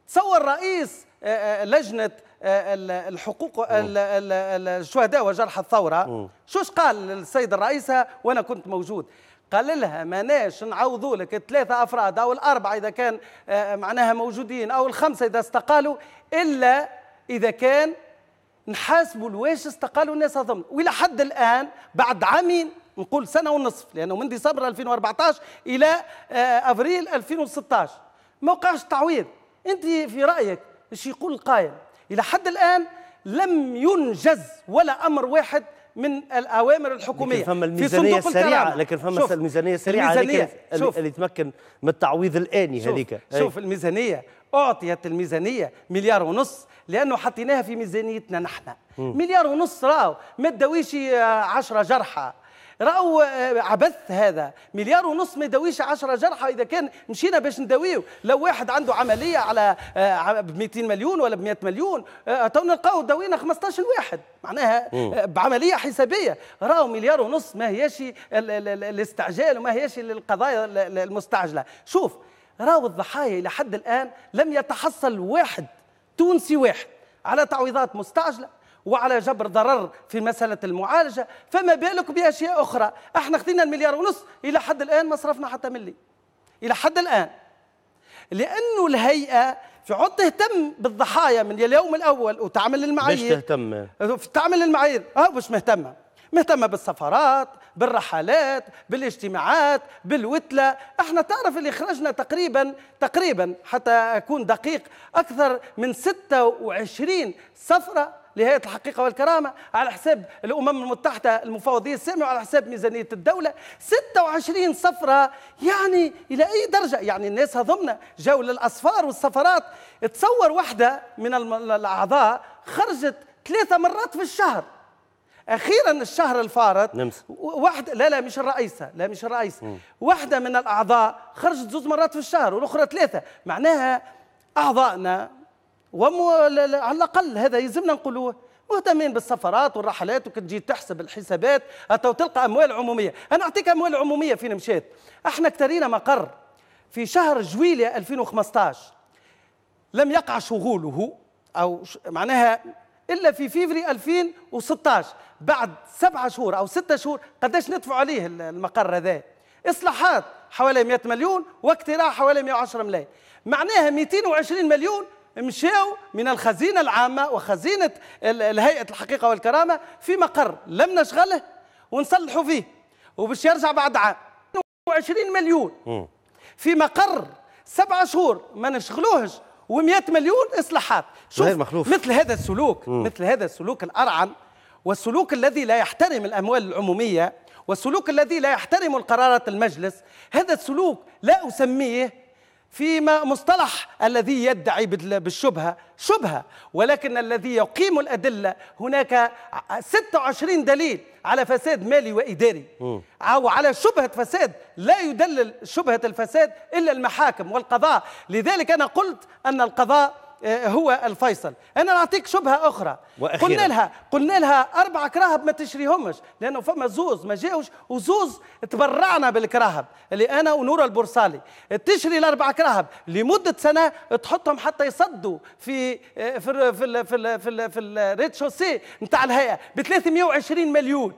تصور رئيس آه، آه، لجنة الحقوق الشهداء وجرحى الثوره شو قال السيد الرئيس وانا كنت موجود قال لها ماناش نعوضوا لك الثلاثه افراد او الاربعه اذا كان آه، معناها موجودين او الخمسه اذا استقالوا الا اذا كان نحاسبوا لواش استقالوا الناس هذم والى حد الان بعد عامين نقول سنه ونصف لانه من ديسمبر 2014 الى آه، افريل 2016 ما وقعش تعويض انت في رايك ايش يقول القائل إلى حد الآن لم ينجز ولا أمر واحد من الاوامر الحكوميه لكن فما الميزانيه السريعه لكن فما الميزانيه السريعه الميزانية شوف اللي تمكن من التعويض الاني هذيك شوف شوف الميزانيه اعطيت الميزانيه مليار ونص لانه حطيناها في ميزانيتنا نحن مليار ونص راهو ما تداويش 10 جرحى راوا آه، عبث هذا مليار ونص ما يداويش 10 جرحى اذا كان مشينا باش نداويه لو واحد عنده عمليه على آه، ب 200 مليون ولا ب 100 مليون آه، تو نلقاو داوينا 15 واحد معناها بعمليه حسابيه راهو مليار ونص ما هياش الاستعجال وما هياش القضايا المستعجله شوف راهو الضحايا الى حد الان لم يتحصل واحد تونسي واحد على تعويضات مستعجله وعلى جبر ضرر في مسألة المعالجة فما بالك بأشياء أخرى احنا خدينا المليار ونص إلى حد الآن ما صرفنا حتى ملي إلى حد الآن لأنه الهيئة في عد تهتم بالضحايا من اليوم الأول وتعمل المعايير مش تهتم تعمل المعايير أه مش مهتمة مهتمة بالسفرات بالرحلات بالاجتماعات بالوتلة احنا تعرف اللي خرجنا تقريبا تقريبا حتى أكون دقيق أكثر من 26 سفرة لهيئة الحقيقة والكرامة على حساب الأمم المتحدة المفوضية السامية وعلى حساب ميزانية الدولة 26 صفرة يعني إلى أي درجة يعني الناس هضمنا جاوا للأصفار والسفرات تصور واحدة من الأعضاء خرجت ثلاثة مرات في الشهر اخيرا الشهر الفارط نمس واحدة لا لا مش الرئيسه لا مش الرئيسه م. واحده من الاعضاء خرجت زوج مرات في الشهر والاخرى ثلاثه معناها اعضائنا على الاقل هذا يلزمنا نقولوه مهتمين بالسفرات والرحلات وكتجي تحسب الحسابات تو تلقى اموال عموميه انا اعطيك اموال عموميه فين مشات احنا اكترينا مقر في شهر جويلية 2015 لم يقع شغوله او معناها الا في فيفري 2016 بعد سبعة شهور او ستة شهور قداش ندفع عليه المقر هذا اصلاحات حوالي 100 مليون واقتراح حوالي 110 ملايين معناها 220 مليون مشاو من الخزينة العامة وخزينة الهيئة الحقيقة والكرامة في مقر لم نشغله ونصلحوا فيه وباش يرجع بعد عام 20 مليون في مقر سبعة شهور ما نشغلوهش و100 مليون اصلاحات شوف مخلوف. مثل هذا السلوك مم. مثل هذا السلوك الارعن والسلوك الذي لا يحترم الاموال العموميه والسلوك الذي لا يحترم قرارات المجلس هذا السلوك لا اسميه في مصطلح الذي يدعي بالشبهة شبهة ولكن الذي يقيم الأدلة هناك 26 دليل على فساد مالي وإداري أو على شبهة فساد لا يدلل شبهة الفساد إلا المحاكم والقضاء لذلك أنا قلت أن القضاء آه، هو الفيصل انا نعطيك شبهه اخرى وأخيرا. قلنا لها قلنا لها اربع كراهب ما تشريهمش لانه فما زوز ما جاوش وزوز تبرعنا بالكراهب اللي انا ونورا البورصالي تشري الاربع كراهب لمده سنه تحطهم حتى يصدوا في آه، في ال في ال في ال في, في نتاع الهيئه ب 320 مليون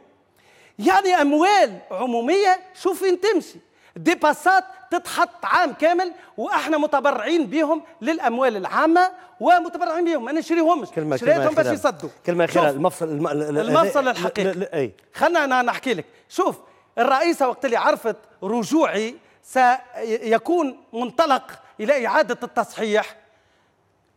يعني اموال عموميه شوف فين تمشي دي باسات تتحط عام كامل واحنا متبرعين بهم للاموال العامه ومتبرعين بهم ما نشريهمش شريتهم باش يصدوا كلمه خير المفصل الم... المفصل الحقيقي خلنا انا نحكي لك شوف الرئيسه وقت اللي عرفت رجوعي سيكون منطلق الى اعاده التصحيح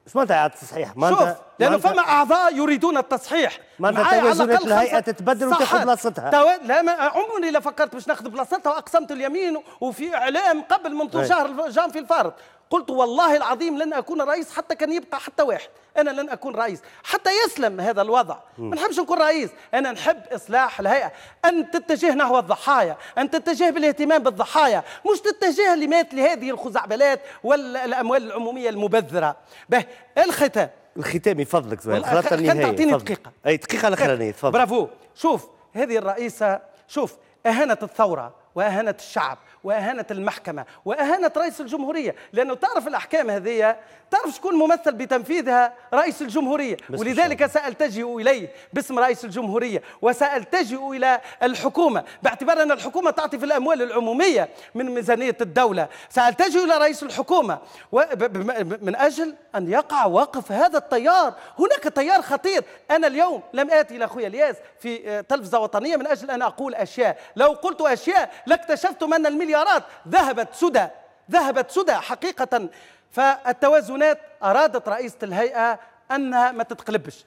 شو معناتها اعاده التصحيح؟ شوف لانه فما اعضاء يريدون التصحيح ما الاقل الهيئه تتبدل وتاخذ بلاصتها تو... لا ما عمري لا فكرت باش ناخذ بلاصتها واقسمت اليمين وفي اعلام قبل من شهر جان في الفارض قلت والله العظيم لن اكون رئيس حتى كان يبقى حتى واحد انا لن اكون رئيس حتى يسلم هذا الوضع ما نحبش نكون رئيس انا نحب اصلاح الهيئه ان تتجه نحو الضحايا ان تتجه بالاهتمام بالضحايا مش تتجه لمات لهذه الخزعبلات والاموال العموميه المبذره به الختام الختامي فضلك زوين خلاص النهايه تعطيني دقيقه اي دقيقه الاخرانيه تفضل برافو شوف هذه الرئيسه شوف اهانت الثوره واهانت الشعب واهانت المحكمه واهانت رئيس الجمهوريه لانه تعرف الاحكام هذه تعرف شكون ممثل بتنفيذها رئيس الجمهوريه ولذلك سالتجئ اليه باسم رئيس الجمهوريه وسالتجئ الى الحكومه باعتبار ان الحكومه تعطي في الاموال العموميه من ميزانيه الدوله سالتجئ الى رئيس الحكومه من اجل ان يقع وقف هذا التيار هناك تيار خطير انا اليوم لم اتي الى اخويا الياس في آه، تلفزه وطنيه من اجل ان اقول اشياء لو قلت اشياء لاكتشفتم أن المليارات ذهبت سدى ذهبت سدى حقيقة فالتوازنات أرادت رئيسة الهيئة أنها ما تتقلبش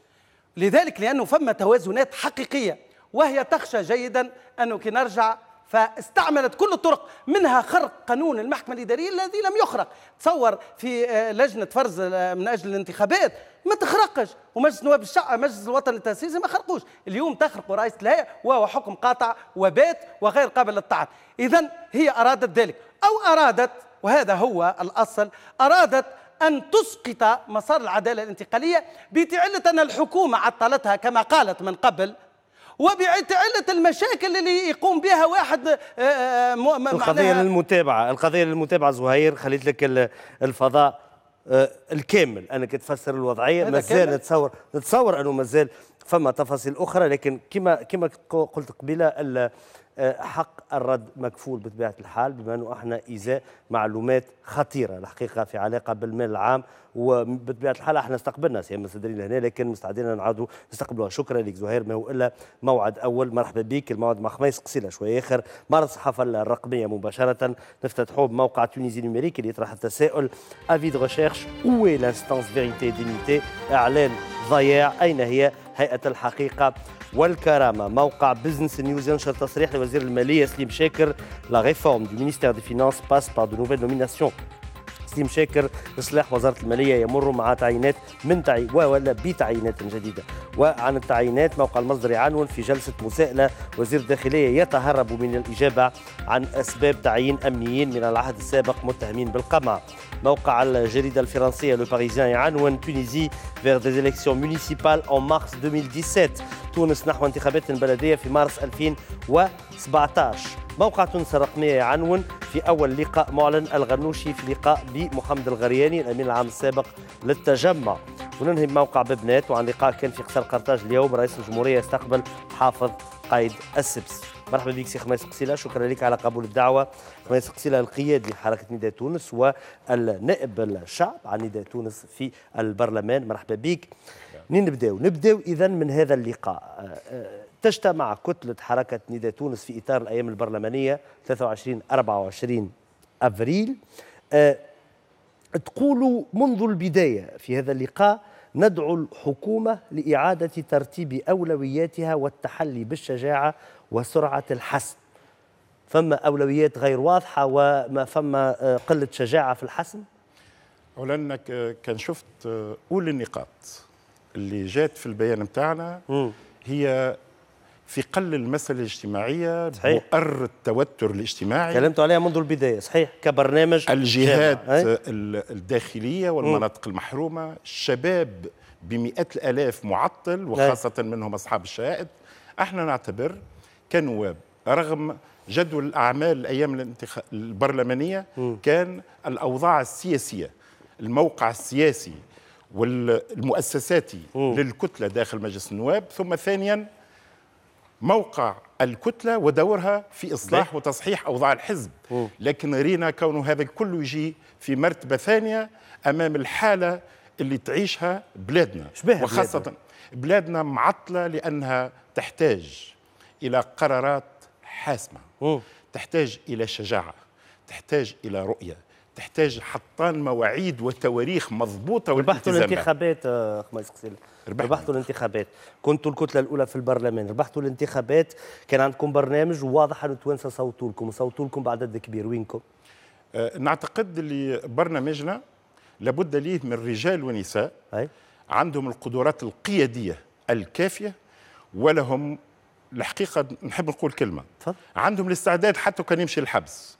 لذلك لأنه فما توازنات حقيقية وهي تخشى جيدا أنه كي نرجع فاستعملت كل الطرق منها خرق قانون المحكمة الإدارية الذي لم يخرق تصور في آه، لجنة فرز آه، من أجل الانتخابات ما تخرقش ومجلس نواب الشعب مجلس الوطن التاسيسي ما خرقوش اليوم تخرق رئيس الهيئة وهو حكم قاطع وبات وغير قابل للطعن إذا هي أرادت ذلك أو أرادت وهذا هو الأصل أرادت أن تسقط مسار العدالة الانتقالية بتعلة أن الحكومة عطلتها كما قالت من قبل وبعتعلة المشاكل اللي يقوم بها واحد آه، آه، القضية للمتابعة القضية للمتابعة زهير خليت لك الفضاء آه، الكامل انك تفسر الوضعيه مازال نتصور نتصور انه مازال فما تفاصيل اخرى لكن كما كما قلت قبيله آه، حق الرد مكفول بطبيعه الحال بما انه احنا ازاء معلومات خطيره الحقيقه في علاقه بالمال العام وبطبيعه الحال احنا استقبلنا سيما صدرين لهنا لكن مستعدين نعاودوا نستقبلوها شكرا لك زهير ما هو الا موعد اول مرحبا بك الموعد مع خميس قصيله شويه اخر معرض الصحافه الرقميه مباشره نفتتحوا بموقع تونيزي نميريكي اللي يطرح التساؤل افي دو ريشيرش وي لانستانس فيريتي دينيتي اعلان الضياع أين هي هيئة الحقيقة والكرامة موقع بزنس نيوز ينشر تصريح لوزير المالية سليم شاكر لا ريفورم دو مينيستير دي فينانس باس با دو نوفيل نوميناسيون تسليم شاكر لصلاح وزارة المالية يمر مع تعيينات من تعي ولا بتعيينات جديدة وعن التعيينات موقع المصدر يعنون في جلسة مساءلة وزير الداخلية يتهرب من الإجابة عن أسباب تعيين أمنيين من العهد السابق متهمين بالقمع موقع الجريدة الفرنسية لو باريزيان يعنون تونيزي فير دي زيليكسيون مونيسيبال اون مارس 2017 تونس نحو انتخابات بلدية في مارس 2017 موقع تونس الرقمية يعنون في أول لقاء معلن الغنوشي في لقاء بمحمد الغرياني الأمين العام السابق للتجمع وننهي بموقع ببنات وعن لقاء كان في قصر قرطاج اليوم رئيس الجمهورية يستقبل حافظ قايد السبس مرحبا بك سي خميس قسيله شكرا لك على قبول الدعوه خميس قسيله القيادي لحركه نداء تونس والنائب الشعب عن نداء تونس في البرلمان مرحبا بك منين نعم. نبداو نبداو اذا من هذا اللقاء تجتمع كتلة حركة نداء تونس في إطار الأيام البرلمانية 23 24 أفريل أه تقول منذ البداية في هذا اللقاء ندعو الحكومة لإعادة ترتيب أولوياتها والتحلي بالشجاعة وسرعة الحسم فما أولويات غير واضحة وما فما آه، قلة شجاعة في الحسم أولا آه، كان شفت آه، أول النقاط اللي جات في البيان متاعنا هي في قل المسألة الاجتماعية صحيح. مؤر التوتر الاجتماعي تكلمت عليها منذ البداية صحيح كبرنامج الجهات الداخلية والمناطق المحرومة الشباب بمئات الآلاف معطل وخاصة منهم أصحاب الشهائد احنا نعتبر كنواب رغم جدول الأعمال الأيام البرلمانية كان الأوضاع السياسية الموقع السياسي والمؤسساتي للكتلة داخل مجلس النواب ثم ثانياً موقع الكتلة ودورها في إصلاح وتصحيح أوضاع الحزب لكن رينا كونه هذا كله يجي في مرتبة ثانية أمام الحالة اللي تعيشها بلادنا وخاصة بلادنا, بلادنا معطلة لأنها تحتاج إلى قرارات حاسمة أوه. تحتاج إلى شجاعة تحتاج إلى رؤية تحتاج حطان مواعيد وتواريخ مضبوطه ربحتوا الانتخابات آه، خميس قسيل ربحتوا الانتخابات كنتوا الكتله الاولى في البرلمان ربحتوا الانتخابات كان عندكم برنامج وواضح ان التوانسه صوتوا لكم وصوتوا لكم بعدد كبير وينكم أه نعتقد اللي برنامجنا لابد ليه من رجال ونساء أي؟ عندهم القدرات القياديه الكافيه ولهم الحقيقه نحب نقول كلمه فضل. عندهم الاستعداد حتى كان يمشي الحبس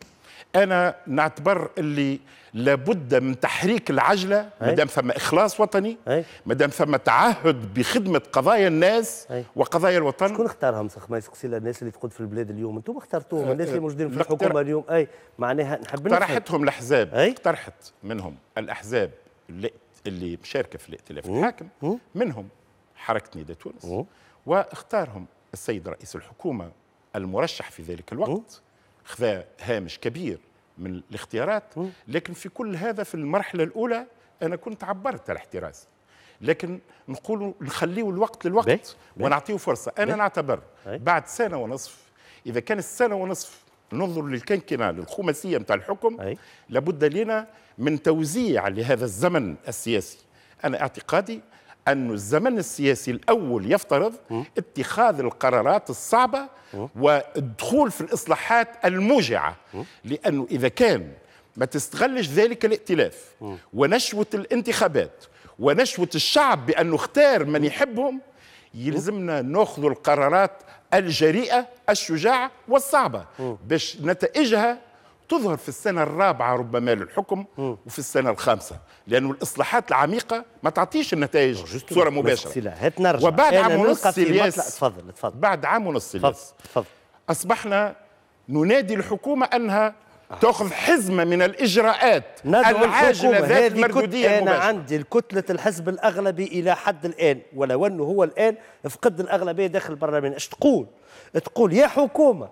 انا نعتبر اللي لابد من تحريك العجله ما دام ثم اخلاص وطني ما دام ثم تعهد بخدمه قضايا الناس أي. وقضايا الوطن شكون اختارهم سخ ما يسقسيلا الناس اللي تقود في البلاد اليوم انتم اختارتوهم الناس اللي أه، موجودين في الحكومه اليوم اي معناها نحب طرحتهم الاحزاب اقترحت منهم الاحزاب اللي, اللي مشاركه في الائتلاف الحاكم منهم حركه نيدا تونس واختارهم السيد رئيس الحكومه المرشح في ذلك الوقت خذا هامش كبير من الاختيارات لكن في كل هذا في المرحله الاولى انا كنت عبرت على احترازي لكن نقولوا نخليه الوقت للوقت ونعطيه فرصه انا نعتبر أي. بعد سنه ونصف اذا كان السنه ونصف ننظر للكنكنه للخماسيه متاع الحكم أي. لابد لنا من توزيع لهذا الزمن السياسي انا اعتقادي أن الزمن السياسي الأول يفترض م? اتخاذ القرارات الصعبة م? والدخول في الإصلاحات الموجعة م? لأنه إذا كان ما تستغلش ذلك الائتلاف ونشوة الانتخابات ونشوة الشعب بأنه اختار من يحبهم يلزمنا ناخذ القرارات الجريئة الشجاعة والصعبة باش نتائجها تظهر في السنة الرابعة ربما للحكم وفي السنة الخامسة لأن الإصلاحات العميقة ما تعطيش النتائج بصورة مباشرة نرجع. وبعد عام ونص الياس تفضل تفضل بعد عام ونص الياس أصبحنا ننادي الحكومة أنها تاخذ حزمه من الاجراءات العاجله ذات المردوديه انا عندي الكتله الحزب الاغلبي الى حد الان ولو انه هو الان فقد الاغلبيه داخل البرلمان إيش تقول؟ تقول يا حكومه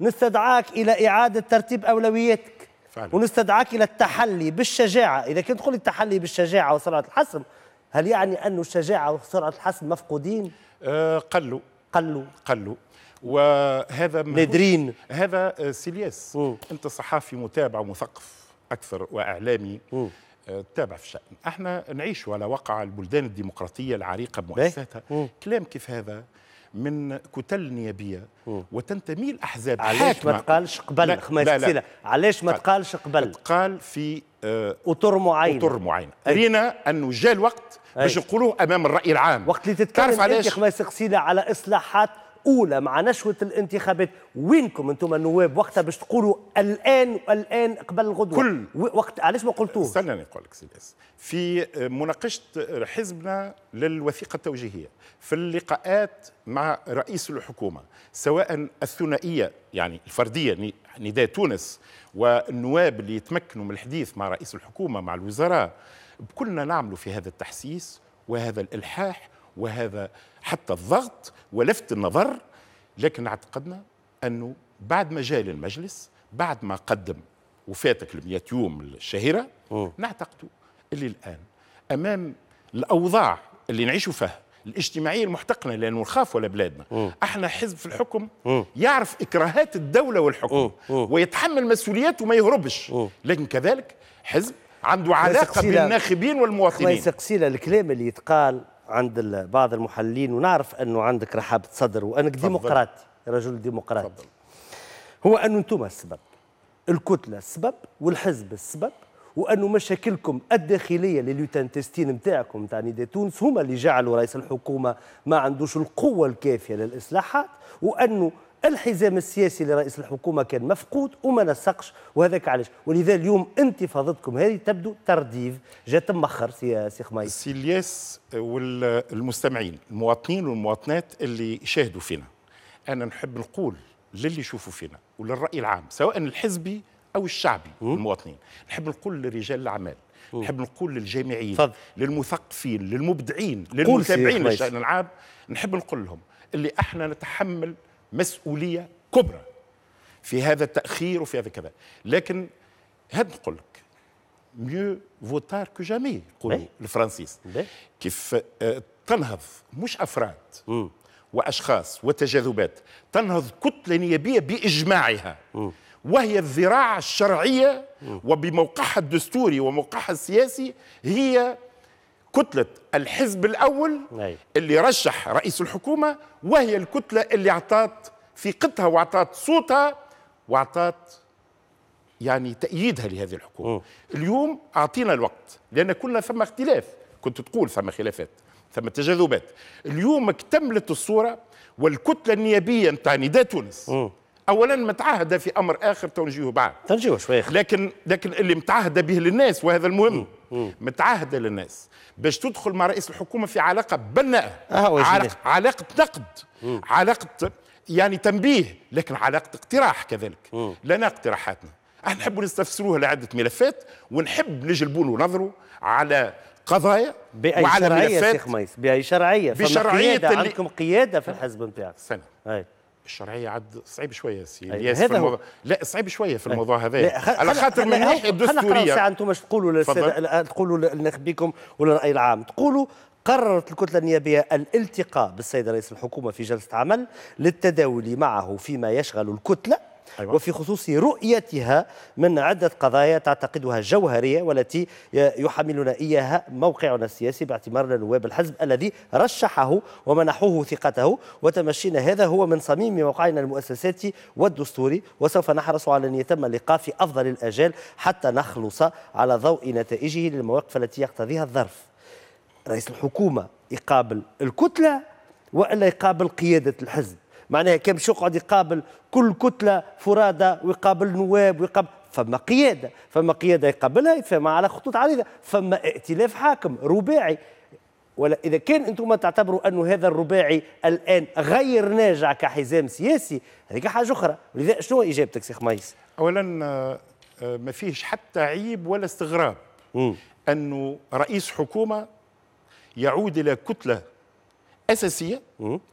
نستدعاك إلى إعادة ترتيب أولوياتك فعلا. ونستدعاك إلى التحلي بالشجاعة إذا كنت تقول التحلي بالشجاعة وسرعة الحسم هل يعني أن الشجاعة وسرعة الحسم مفقودين؟ أه قلوا قلوا قلوا وهذا نادرين هذا أه، سيلياس انت صحافي متابع ومثقف اكثر واعلامي أه، تابع في الشأن احنا نعيش على واقع البلدان الديمقراطية العريقة إيه؟ بمؤسساتها كلام كيف هذا من كتل نيابيه وتنتمي لاحزاب علاش ما تقالش قبل خماس لا علاش ما تقالش قبل تقال في آه، اطر معينه اطر معينه لينا انه جاء الوقت باش نقولوه امام الراي العام وقت اللي تتكلم انت خماس قسيله على اصلاحات اولى مع نشوه الانتخابات وينكم انتم النواب وقتها باش تقولوا الان الان قبل الغدوه كل وقت علاش ما قلتوه؟ استنى نقول لك سيدي في آه، مناقشه حزبنا للوثيقه التوجيهيه في اللقاءات مع رئيس الحكومه سواء الثنائيه يعني الفرديه نداء تونس والنواب اللي يتمكنوا من الحديث مع رئيس الحكومه مع الوزراء كلنا نعملوا في هذا التحسيس وهذا الالحاح وهذا حتى الضغط ولفت النظر لكن اعتقدنا أنه بعد ما جاء للمجلس بعد ما قدم وفاتك ال يوم الشهيرة نعتقد اللي الآن أمام الأوضاع اللي نعيشوا فيها الاجتماعيه المحتقنه لانه نخاف ولا بلادنا أوه. احنا حزب في الحكم أوه. يعرف اكراهات الدوله والحكم أوه. أوه. ويتحمل مسؤوليات وما يهربش أوه. لكن كذلك حزب عنده علاقه بالناخبين والمواطنين قصيلة الكلام اللي يتقال عند بعض المحللين ونعرف انه عندك رحابه صدر وانك ديمقراطي رجل ديمقراطي هو انه انتم السبب الكتله السبب والحزب السبب وانه مشاكلكم الداخليه لليوتانتستين نتاعكم نتاع نيدي تونس هما اللي جعلوا رئيس الحكومه ما عندوش القوه الكافيه للاصلاحات وانه الحزام السياسي لرئيس الحكومه كان مفقود وما نسقش وهذاك علاش ولذا اليوم انتفاضتكم هذه تبدو ترديف جات مخر سي سي خميس سي الياس والمستمعين المواطنين والمواطنات اللي شاهدوا فينا انا نحب نقول للي يشوفوا فينا وللراي العام سواء الحزبي او الشعبي م? المواطنين نحب نقول لرجال الاعمال نحب نقول للجامعيين فضل. للمثقفين للمبدعين للمتابعين للشان العام نحب نقول لهم اللي احنا نتحمل مسؤوليه كبرى في هذا التاخير وفي هذا كذا لكن هاد نقول لك ميو فوتار كو جامي يقولوا الفرنسيس كيف آه، تنهض مش افراد م. Mm. واشخاص وتجاذبات تنهض كتله نيابيه باجماعها mm. وهي الذراع الشرعيه mm. وبموقعها الدستوري وموقعها السياسي هي كتله الحزب الاول أي. اللي رشح رئيس الحكومه وهي الكتله اللي اعطت ثقتها واعطت صوتها واعطت يعني تأييدها لهذه الحكومة م. اليوم أعطينا الوقت لأن كلنا ثم اختلاف كنت تقول ثم خلافات ثم تجاذبات اليوم اكتملت الصورة والكتلة النيابية نتاع نداء تونس م. اولا متعهده في امر اخر تنجيه بعد تنجيه شوي لكن لكن اللي متعهده به للناس وهذا المهم م. متعهده للناس باش تدخل مع رئيس الحكومه في علاقه بناءه علاقه, علاقة نقد علاقه يعني تنبيه لكن علاقه اقتراح كذلك لنا اقتراحاتنا احنا أه، نحب نستفسروها لعده ملفات ونحب نجلبوا له نظره على قضايا بأي وعلى شرعية ملفات شيخ ميس بأي شرعية بشرعية اللي... عندكم قيادة في الحزب نتاعك سنة أي. الشرعيه عد صعيب شويه سي الياس أيه في الموضوع لا صعيب شويه في طيب، الموضوع هذا خل... على خاطر من ناحيه الدستوريه ساعه انتم باش تقولوا للساده تقولوا لنخبيكم ولا الراي العام تقولوا قررت الكتلة النيابية الالتقاء بالسيد رئيس الحكومة في جلسة عمل للتداول معه فيما يشغل الكتلة أيوة. وفي خصوص رؤيتها من عدة قضايا تعتقدها جوهرية والتي يحملنا إياها موقعنا السياسي باعتبارنا نواب الحزب الذي رشحه ومنحوه ثقته وتمشينا هذا هو من صميم موقعنا المؤسساتي والدستوري وسوف نحرص على أن يتم اللقاء في أفضل الأجال حتى نخلص على ضوء نتائجه للمواقف التي يقتضيها الظرف رئيس الحكومة يقابل الكتلة وإلا يقابل قيادة الحزب معناها كان باش يقعد يقابل كل كتله فرادى ويقابل نواب ويقابل فما قياده فما قياده يقابلها فما على خطوط عريضه فما ائتلاف حاكم رباعي ولا اذا كان انتم تعتبروا انه هذا الرباعي الان غير ناجع كحزام سياسي هذيك حاجه اخرى لذا شنو اجابتك سي خميس اولا آه، آه، ما فيهش حتى عيب ولا استغراب انه رئيس حكومه يعود الى كتله اساسيه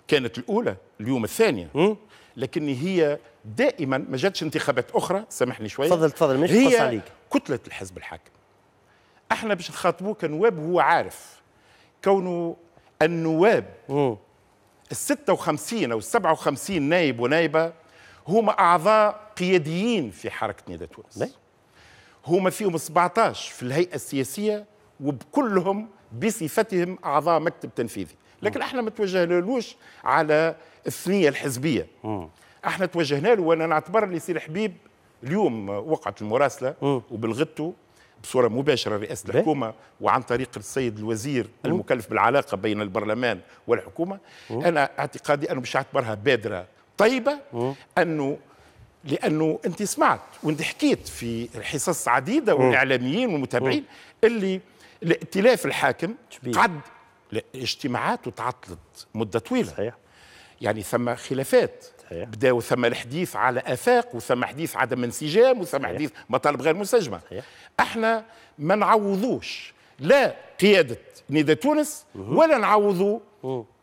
كانت الاولى اليوم الثانيه لكن هي دائما ما جاتش انتخابات اخرى سامحني شويه تفضل تفضل مش هي عليك كتله الحزب الحاكم احنا باش نخاطبوه كنواب وهو عارف كونه النواب ال 56 او 57 نائب ونائبه هما اعضاء قياديين في حركه نيدا تونس نعم. هما فيهم 17 في الهيئه السياسيه وبكلهم بصفتهم اعضاء مكتب تنفيذي لكن احنا ما توجهنالوش على الثنيه الحزبيه احنا توجهنا له وانا نعتبر اللي سي الحبيب اليوم وقعت المراسله وبلغته بصوره مباشره رئاسه الحكومه وعن طريق السيد الوزير المكلف بالعلاقه بين البرلمان والحكومه انا اعتقادي انه مش اعتبرها بادره طيبه انه لانه انت سمعت وانت حكيت في حصص عديده والاعلاميين والمتابعين اللي الائتلاف الحاكم قد اجتماعاته تعطلت مدة طويلة صحيح يعني ثم خلافات صحيح. بداوا ثم الحديث على افاق وثم حديث عدم انسجام وثم صحيح. حديث مطالب غير منسجمه صحيح. احنا ما نعوضوش لا قياده نيدا تونس ولا نعوضوا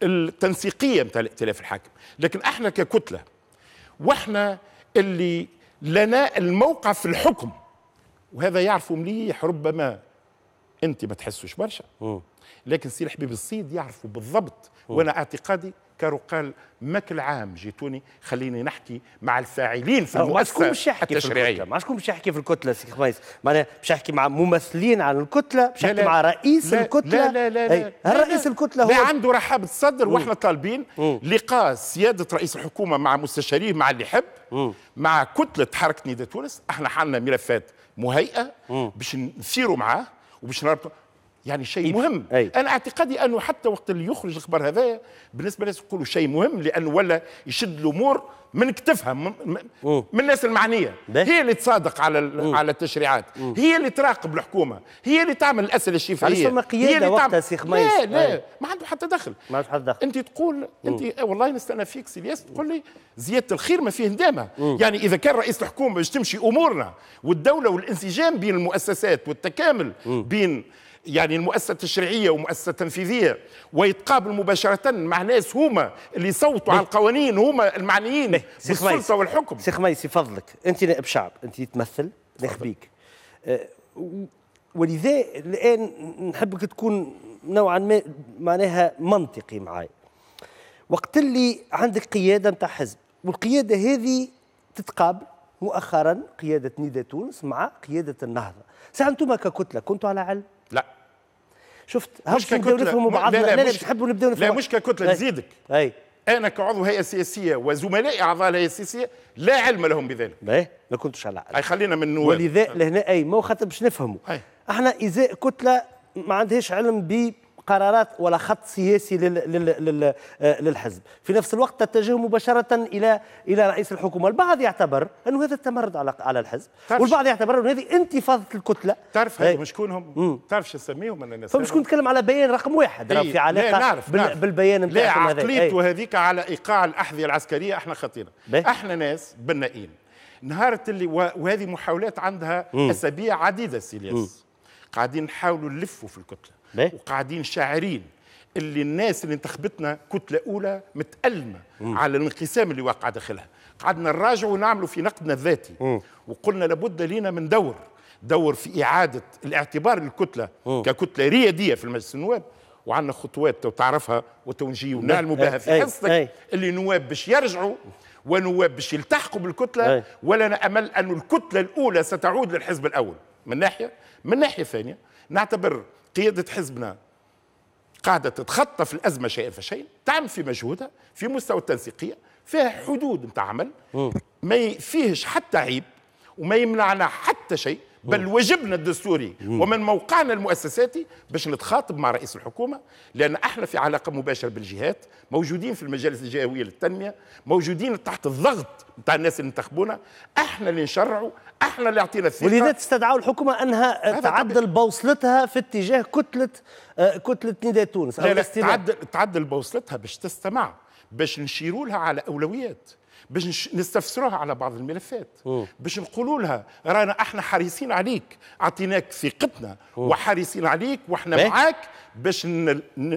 التنسيقيه نتاع الائتلاف الحاكم لكن احنا ككتله واحنا اللي لنا الموقع في الحكم وهذا يعرفوا مليح ربما انت ما تحسوش برشا لكن سي الحبيب الصيد يعرفوا بالضبط وانا اعتقادي كارو قال ماك العام عام جيتوني خليني نحكي مع الفاعلين في المؤسسه يحكي التشريعيه ما شكون باش يحكي في الكتله سي خميس معناها باش يحكي مع ممثلين عن الكتله باش يحكي مع رئيس لا الكتله لا لا لا, لا, لا رئيس الكتله هو لا عنده رحابه صدر واحنا طالبين لقاء سياده رئيس الحكومه مع مستشاريه مع اللي يحب مع كتله حركه نيدا تونس احنا حالنا ملفات مهيئه باش نسيروا معاه وباش نربطوا يعني شيء إيه، مهم أي. انا اعتقادي انه حتى وقت اللي يخرج الخبر هذا بالنسبه للناس يقولوا شيء مهم لانه ولا يشد الامور من كتفها من, من الناس المعنيه ده. هي اللي تصادق على على التشريعات أوه. هي اللي تراقب الحكومه هي اللي تعمل الاسئله الشفهيه هي اللي تعمل... سيخ ميس لا لا أي. ما عنده حتى دخل ما عنده حتى دخل انت تقول انت أه، والله نستنى فيك سيلياس تقول لي زياده الخير ما فيه ندامه يعني اذا كان رئيس الحكومه باش تمشي امورنا والدوله والانسجام بين المؤسسات والتكامل بين يعني المؤسسه التشريعيه ومؤسسه تنفيذيه ويتقابل مباشره مع ناس هما اللي يصوتوا على القوانين هما المعنيين بالسلطه والحكم سي ميسي فضلك انت نائب شعب انت تمثل نخبيك أه، ولذا الان نحبك تكون نوعا ما معناها منطقي معي وقت اللي عندك قياده نتاع حزب والقياده هذه تتقابل مؤخرا قياده نيدا تونس مع قياده النهضه ساعه انتم ككتله كنتوا على علم شفت مش ككتله نفهموا لا لا, لا مش تحبوا نبداو لا مش ككتله تزيدك اي انا كعضو هيئه سياسيه وزملائي اعضاء الهيئه السياسيه لا علم لهم بذلك ما ما كنتش على اي خلينا من النواب ولذا لهنا اي ما خاطر باش نفهموا احنا ازاء كتله ما عندهاش علم ب قرارات ولا خط سياسي آه، للحزب في نفس الوقت تتجه مباشرة إلى إلى رئيس الحكومة البعض يعتبر أنه هذا التمرد على على الحزب والبعض يعتبر أنه هذه انتفاضة الكتلة تعرف إيه. مش كونهم تعرف شو نسميهم أنا فمش كون نتكلم على بيان رقم واحد ايه في علاقة لا نعرف بال نعرف بالبيان لا عقليته إيه. هذيك على إيقاع الأحذية العسكرية احنا خطينا احنا ناس بنائين نهارة اللي وهذه محاولات عندها اسابيع عديده سيلياس قاعدين نحاولوا نلفوا في الكتله وقاعدين شاعرين اللي الناس اللي انتخبتنا كتله اولى متالمه مم. على الانقسام اللي واقع داخلها قعدنا نراجع ونعملوا في نقدنا الذاتي مم. وقلنا لابد لينا من دور دور في اعاده الاعتبار للكتله مم. ككتله رياديه في المجلس النواب وعندنا خطوات تعرفها وتونجي ونعلموا بها في حصتك اللي نواب باش يرجعوا ونواب باش يلتحقوا بالكتله أي. ولا نأمل امل ان الكتله الاولى ستعود للحزب الاول من ناحيه من ناحيه ثانيه نعتبر قيادة حزبنا قاعدة تتخطى في الأزمة شيئا فشيئا تعمل في مجهودها في مستوى التنسيقية فيها حدود نتاع عمل ما فيهش حتى عيب وما يمنعنا حتى شيء بل واجبنا الدستوري ومن موقعنا المؤسساتي باش نتخاطب مع رئيس الحكومه لان احنا في علاقه مباشره بالجهات موجودين في المجالس الجهويه للتنميه موجودين تحت الضغط بتاع الناس اللي ينتخبونا احنا اللي نشرعوا احنا اللي اعطينا الثقه ولذا استدعوا الحكومه انها تعدل بوصلتها في اتجاه كتله آه، كتله نداء تونس لا لا تعدل تعدل بوصلتها باش تستمع باش نشيروا لها على اولويات باش نستفسروها على بعض الملفات باش نقولوا لها رانا احنا حريصين عليك اعطيناك ثقتنا وحريصين عليك واحنا معاك باش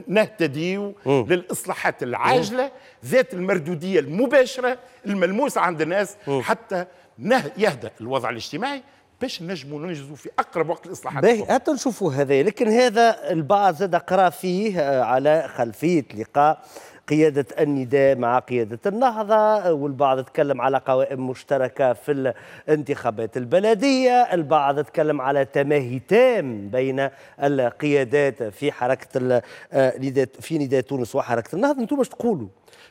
نهتديو للاصلاحات العاجله ذات المردوديه المباشره الملموسه عند الناس حتى يهدأ الوضع الاجتماعي باش نجموا ننجزوا في اقرب وقت الاصلاحات باهي حتى نشوفوا هذا لكن هذا البعض زاد قرا فيه آه، على خلفيه لقاء قيادة النداء مع قيادة النهضة والبعض تكلم على قوائم مشتركة في الانتخابات البلدية البعض تكلم على تماهي تام بين القيادات في حركة آه، في نداء تونس وحركة النهضة أنتم باش تقولوا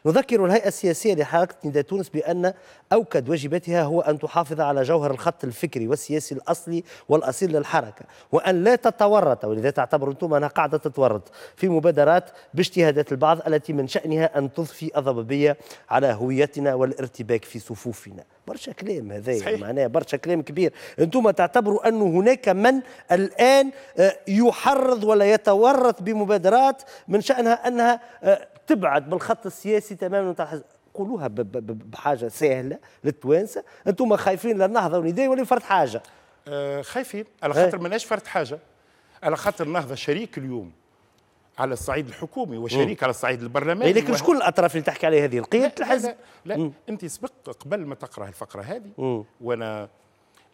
نذكر الهيئة السياسية لحركة نداء تونس بأن أوكد واجباتها هو أن تحافظ على جوهر الخط الفكري والسياسي الأصلي والأصيل للحركة وأن لا تتورط ولذا تعتبر أنتم أنها قاعدة تتورط في مبادرات باجتهادات البعض التي من شأنها أن تضفي الضبابية على هويتنا والارتباك في صفوفنا برشا كلام هذا معناه برشا كلام كبير انتم تعتبروا انه هناك من الان آه، يحرض ولا يتورط بمبادرات من شانها انها آه، تبعد بالخط السياسي تماما نتاع قولوها بحاجه سهله للتوانسه انتم خايفين لا النهضه ونداء ولا فرد حاجه آه خايفين على خاطر ماناش فرد حاجه على خاطر النهضه شريك اليوم على الصعيد الحكومي وشريك مم. على الصعيد البرلماني لكن شكون الاطراف اللي تحكي عليها هذه القياده الحزب لا, لا, لا. انت سبق قبل ما تقرا الفقره هذه مم. وانا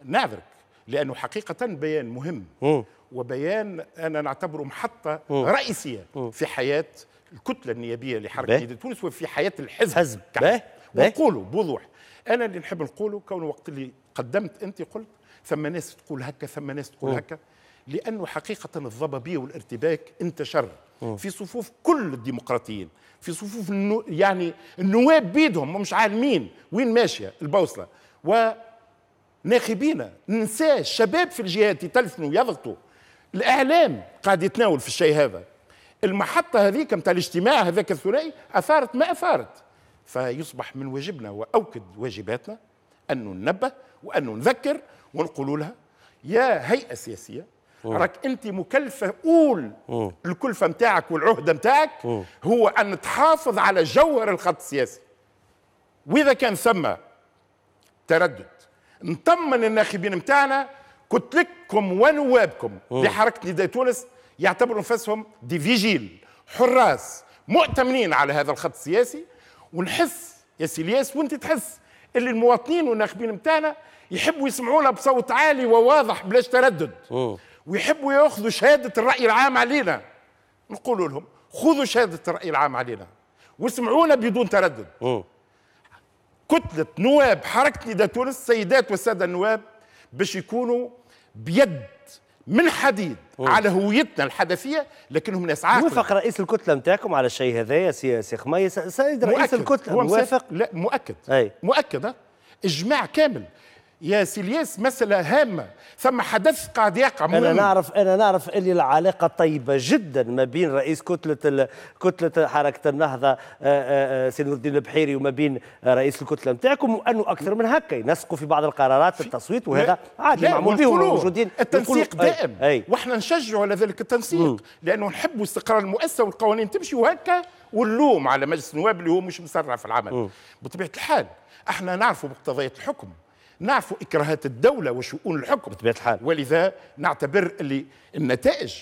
نعذرك لانه حقيقه بيان مهم مم. وبيان انا نعتبره محطه مم. رئيسيه مم. في حياه الكتله النيابيه لحركه جديده تونس وفي حياه الحزب حزب ونقولوا بوضوح انا اللي نحب نقوله كون وقت اللي قدمت انت قلت ثم ناس تقول هكا ثم ناس تقول هكا لانه حقيقه الضبابيه والارتباك انتشر في صفوف كل الديمقراطيين في صفوف النو يعني النواب بيدهم مش عالمين وين ماشيه البوصله وناخبينا ننساه الشباب في الجهات يتلفنوا يضغطوا الاعلام قاعد يتناول في الشيء هذا المحطة هذيك كمتاع الاجتماع هذاك الثنائي أثارت ما أثارت فيصبح من واجبنا وأوكد واجباتنا أن ننبه وأن نذكر ونقول لها يا هيئة سياسية راك انت مكلفه اول أوه. الكلفه متاعك والعهده متاعك هو ان تحافظ على جوهر الخط السياسي واذا كان ثم تردد نطمن الناخبين متاعنا كتلككم ونوابكم لحركة نداء تونس يعتبروا نفسهم دي فيجيل حراس مؤتمنين على هذا الخط السياسي ونحس يا سي الياس وانت تحس اللي المواطنين والناخبين نتاعنا يحبوا يسمعونا بصوت عالي وواضح بلاش تردد ويحبوا ياخذوا شهاده الراي العام علينا نقول لهم خذوا شهاده الراي العام علينا واسمعونا بدون تردد كتله نواب حركه نداء تونس السيدات والساده النواب باش يكونوا بيد من حديد أوه. على هويتنا الحدثيه لكنهم ناس عاقله موافق رئيس الكتله نتاعكم على الشيء هذا يا سي سي خميس سيد رئيس مؤكد. الكتله هو موافق لا مؤكد أي. مؤكد اجماع كامل يا الياس مسألة هامة ثم حدث قاعد يقع مهم. أنا نعرف أنا نعرف اللي العلاقة طيبة جدا ما بين رئيس كتلة ال... كتلة حركة النهضة آه، آه، آه، سي نور الدين البحيري وما بين رئيس الكتلة نتاعكم وأنه أكثر من هكا ينسقوا في بعض القرارات التصويت وهذا عادي معمول به موجودين التنسيق دائم أي. وإحنا نشجعوا على ذلك التنسيق م. لأنه نحبوا استقرار المؤسسة والقوانين تمشي وهكا واللوم على مجلس النواب اللي هو مش مسرع في العمل م. بطبيعة الحال احنا نعرفوا مقتضيات الحكم نعرف إكراهات الدولة وشؤون الحكم بطبيعة الحال ولذا نعتبر اللي النتائج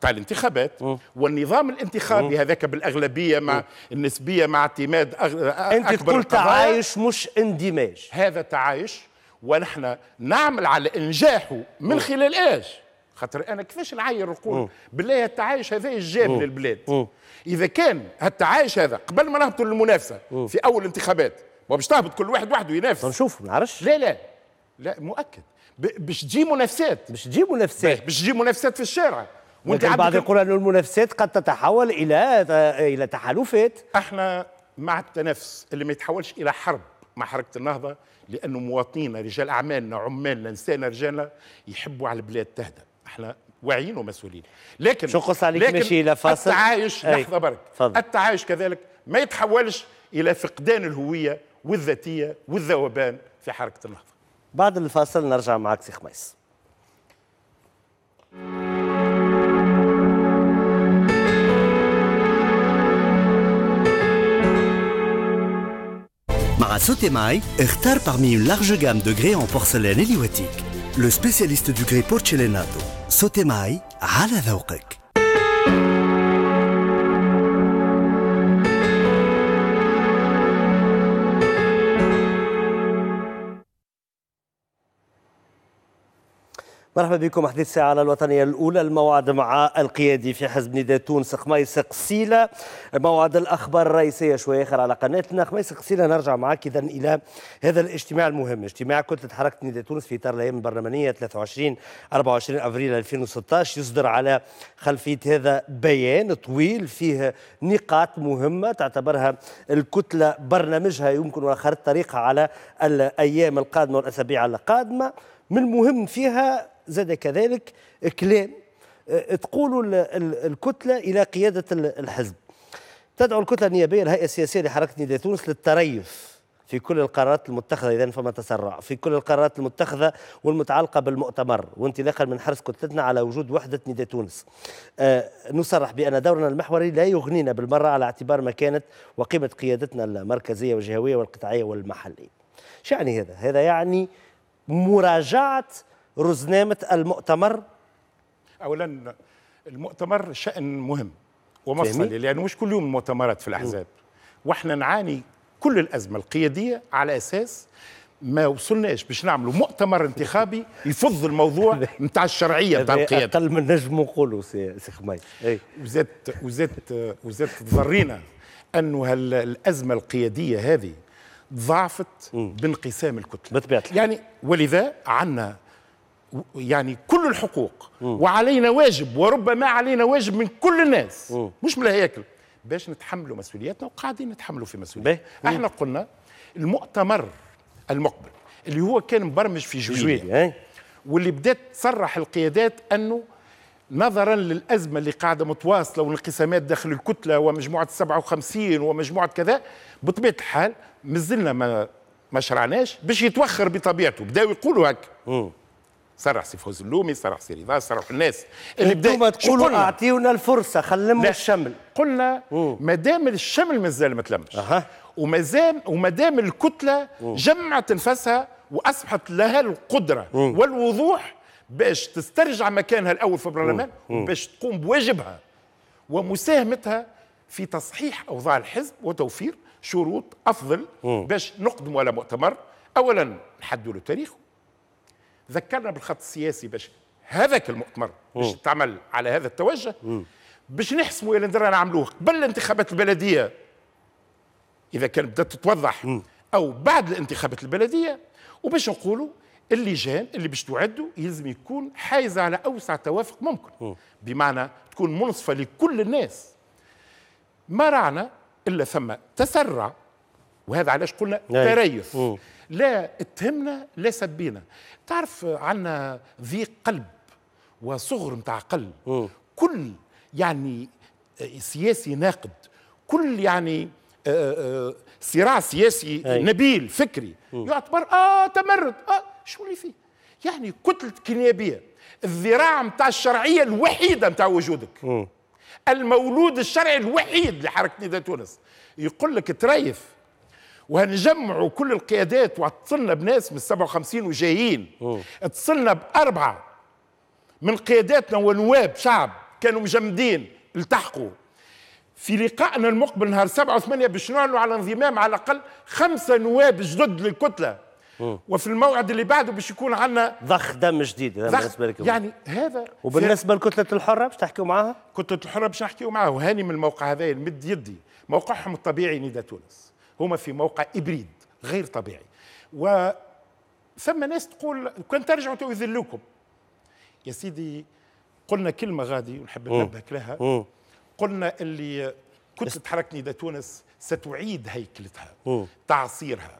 تاع الانتخابات م. والنظام الانتخابي هذاك بالاغلبيه مع م. النسبيه مع اعتماد أغل... انت تقول تعايش مش اندماج هذا تعايش ونحن نعمل على انجاحه من م. خلال ايش؟ خاطر انا كيفاش نعاير نقول بالله التعايش هذا جاب للبلاد اذا كان التعايش هذا قبل ما نهبطوا للمنافسه في اول انتخابات هو باش تهبط كل واحد وحده ينافس نشوف ما نعرفش لا لا لا مؤكد باش تجي منافسات باش تجي منافسات باش تجي منافسات في الشارع وانت البعض يقول ان المنافسات قد تتحول الى الى تحالفات احنا مع التنافس اللي ما يتحولش الى حرب مع حركه النهضه لانه مواطنينا رجال اعمالنا عمالنا نسانا رجالنا يحبوا على البلاد تهدى احنا واعيين ومسؤولين لكن شو قص عليك لكن ماشي الى فاصل التعايش لحظه برك التعايش كذلك ما يتحولش الى فقدان الهويه والذاتيه والذوبان في حركه النهضه. بعد الفاصل نرجع معك سي خميس. مع سوتيماي اختار parmi une large gamme de grès en porcelaine héliotique. Le spécialiste du grès porcelainato. سوتيماي على ذوقك. مرحبا بكم حديث ساعة على الوطنية الأولى الموعد مع القيادي في حزب نداء تونس خميس قسيلة موعد الأخبار الرئيسية شوية آخر على قناتنا خميس قسيلة نرجع معك إذا إلى هذا الاجتماع المهم اجتماع كتلة حركة نداء تونس في إطار الأيام البرلمانية 23 24 أفريل 2016 يصدر على خلفية هذا بيان طويل فيه نقاط مهمة تعتبرها الكتلة برنامجها يمكن وآخر طريقها على الأيام القادمة والأسابيع القادمة من المهم فيها زاد كذلك كلام آه، تقول الكتلة إلى قيادة الحزب تدعو الكتلة النيابية الهيئة السياسية لحركة نداء تونس للتريث في كل القرارات المتخذة إذا فما تسرع في كل القرارات المتخذة والمتعلقة بالمؤتمر وانطلاقا من حرص كتلتنا على وجود وحدة نداء تونس آه نصرح بأن دورنا المحوري لا يغنينا بالمرة على اعتبار مكانة وقيمة قيادتنا المركزية والجهوية والقطاعية والمحلية شو يعني هذا؟ هذا يعني مراجعة رزنامة المؤتمر؟ أولا المؤتمر شأن مهم ومفصلي لأنه مش كل يوم مؤتمرات في الأحزاب وإحنا نعاني كل الأزمة القيادية على أساس ما وصلناش باش نعملوا مؤتمر انتخابي يفض الموضوع نتاع الشرعيه نتاع القياده اقل من نجم نقولوا سي خميس وزادت وزادت وزادت ضرينا انه الازمه القياديه هذه ضعفت بانقسام الكتله بالطبيعه يعني ولذا عندنا يعني كل الحقوق م. وعلينا واجب وربما علينا واجب من كل الناس م. مش من الهياكل باش نتحملوا مسؤولياتنا وقاعدين نتحملوا في مسؤولياتنا احنا قلنا المؤتمر المقبل اللي هو كان مبرمج في جويلية واللي بدات تصرح القيادات انه نظرا للازمه اللي قاعده متواصله والانقسامات داخل الكتله ومجموعه 57 ومجموعه كذا بطبيعه الحال مازلنا ما ما شرعناش باش يتوخر بطبيعته بداو يقولوا هكا صرح سي فوز اللومي صرح سي رضا صرح الناس اللي بدا تقولوا اعطيونا الفرصه خلموا الشمل قلنا ما دام الشمل مازال ما تلمش ومازال وما دام الكتله جمعت نفسها واصبحت لها القدره والوضوح باش تسترجع مكانها الاول في البرلمان وباش تقوم بواجبها ومساهمتها في تصحيح اوضاع الحزب وتوفير شروط افضل باش نقدموا على مؤتمر اولا نحددوا له تاريخ ذكرنا بالخط السياسي باش هذاك المؤتمر باش تعمل على هذا التوجه باش نحسموا اللي درنا نعملوه قبل الانتخابات البلديه اذا كان بدات تتوضح او بعد الانتخابات البلديه وباش نقولوا اللجان اللي باش تعدوا يلزم يكون حايز على اوسع توافق ممكن بمعنى تكون منصفه لكل الناس ما رعنا الا ثم تسرع وهذا علاش قلنا تريث لا اتهمنا لا سبينا تعرف عنا ذي قلب وصغر متاع قلب م. كل يعني آه، سياسي ناقد كل يعني آه، آه، صراع سياسي أي. نبيل فكري م. يعتبر اه تمرد اه شو اللي فيه يعني كتلة كنيابية الذراع متاع الشرعية الوحيدة متاع وجودك م. المولود الشرعي الوحيد لحركة نداء تونس يقول لك تريف وهنجمع كل القيادات واتصلنا بناس من 57 وجايين اتصلنا باربعه من قياداتنا ونواب شعب كانوا مجمدين التحقوا في لقائنا المقبل نهار 7 و8 باش نعلنوا على انضمام على الاقل خمسه نواب جدد للكتله وفي الموعد اللي بعده باش يكون عندنا ضخ دم جديد بالنسبه لكم يعني هذا وبالنسبه لكتله الحره باش تحكيوا معاها؟ كتله الحره باش نحكيوا معاها وهاني من الموقع هذا المد يدي موقعهم الطبيعي نيدا تونس هما في موقع إبريد غير طبيعي وثم ناس تقول كان ترجعوا تو يذلوكم يا سيدي قلنا كلمة غادي ونحب ننبهك لها قلنا اللي كنت تحركني ذا تونس ستعيد هيكلتها تعصيرها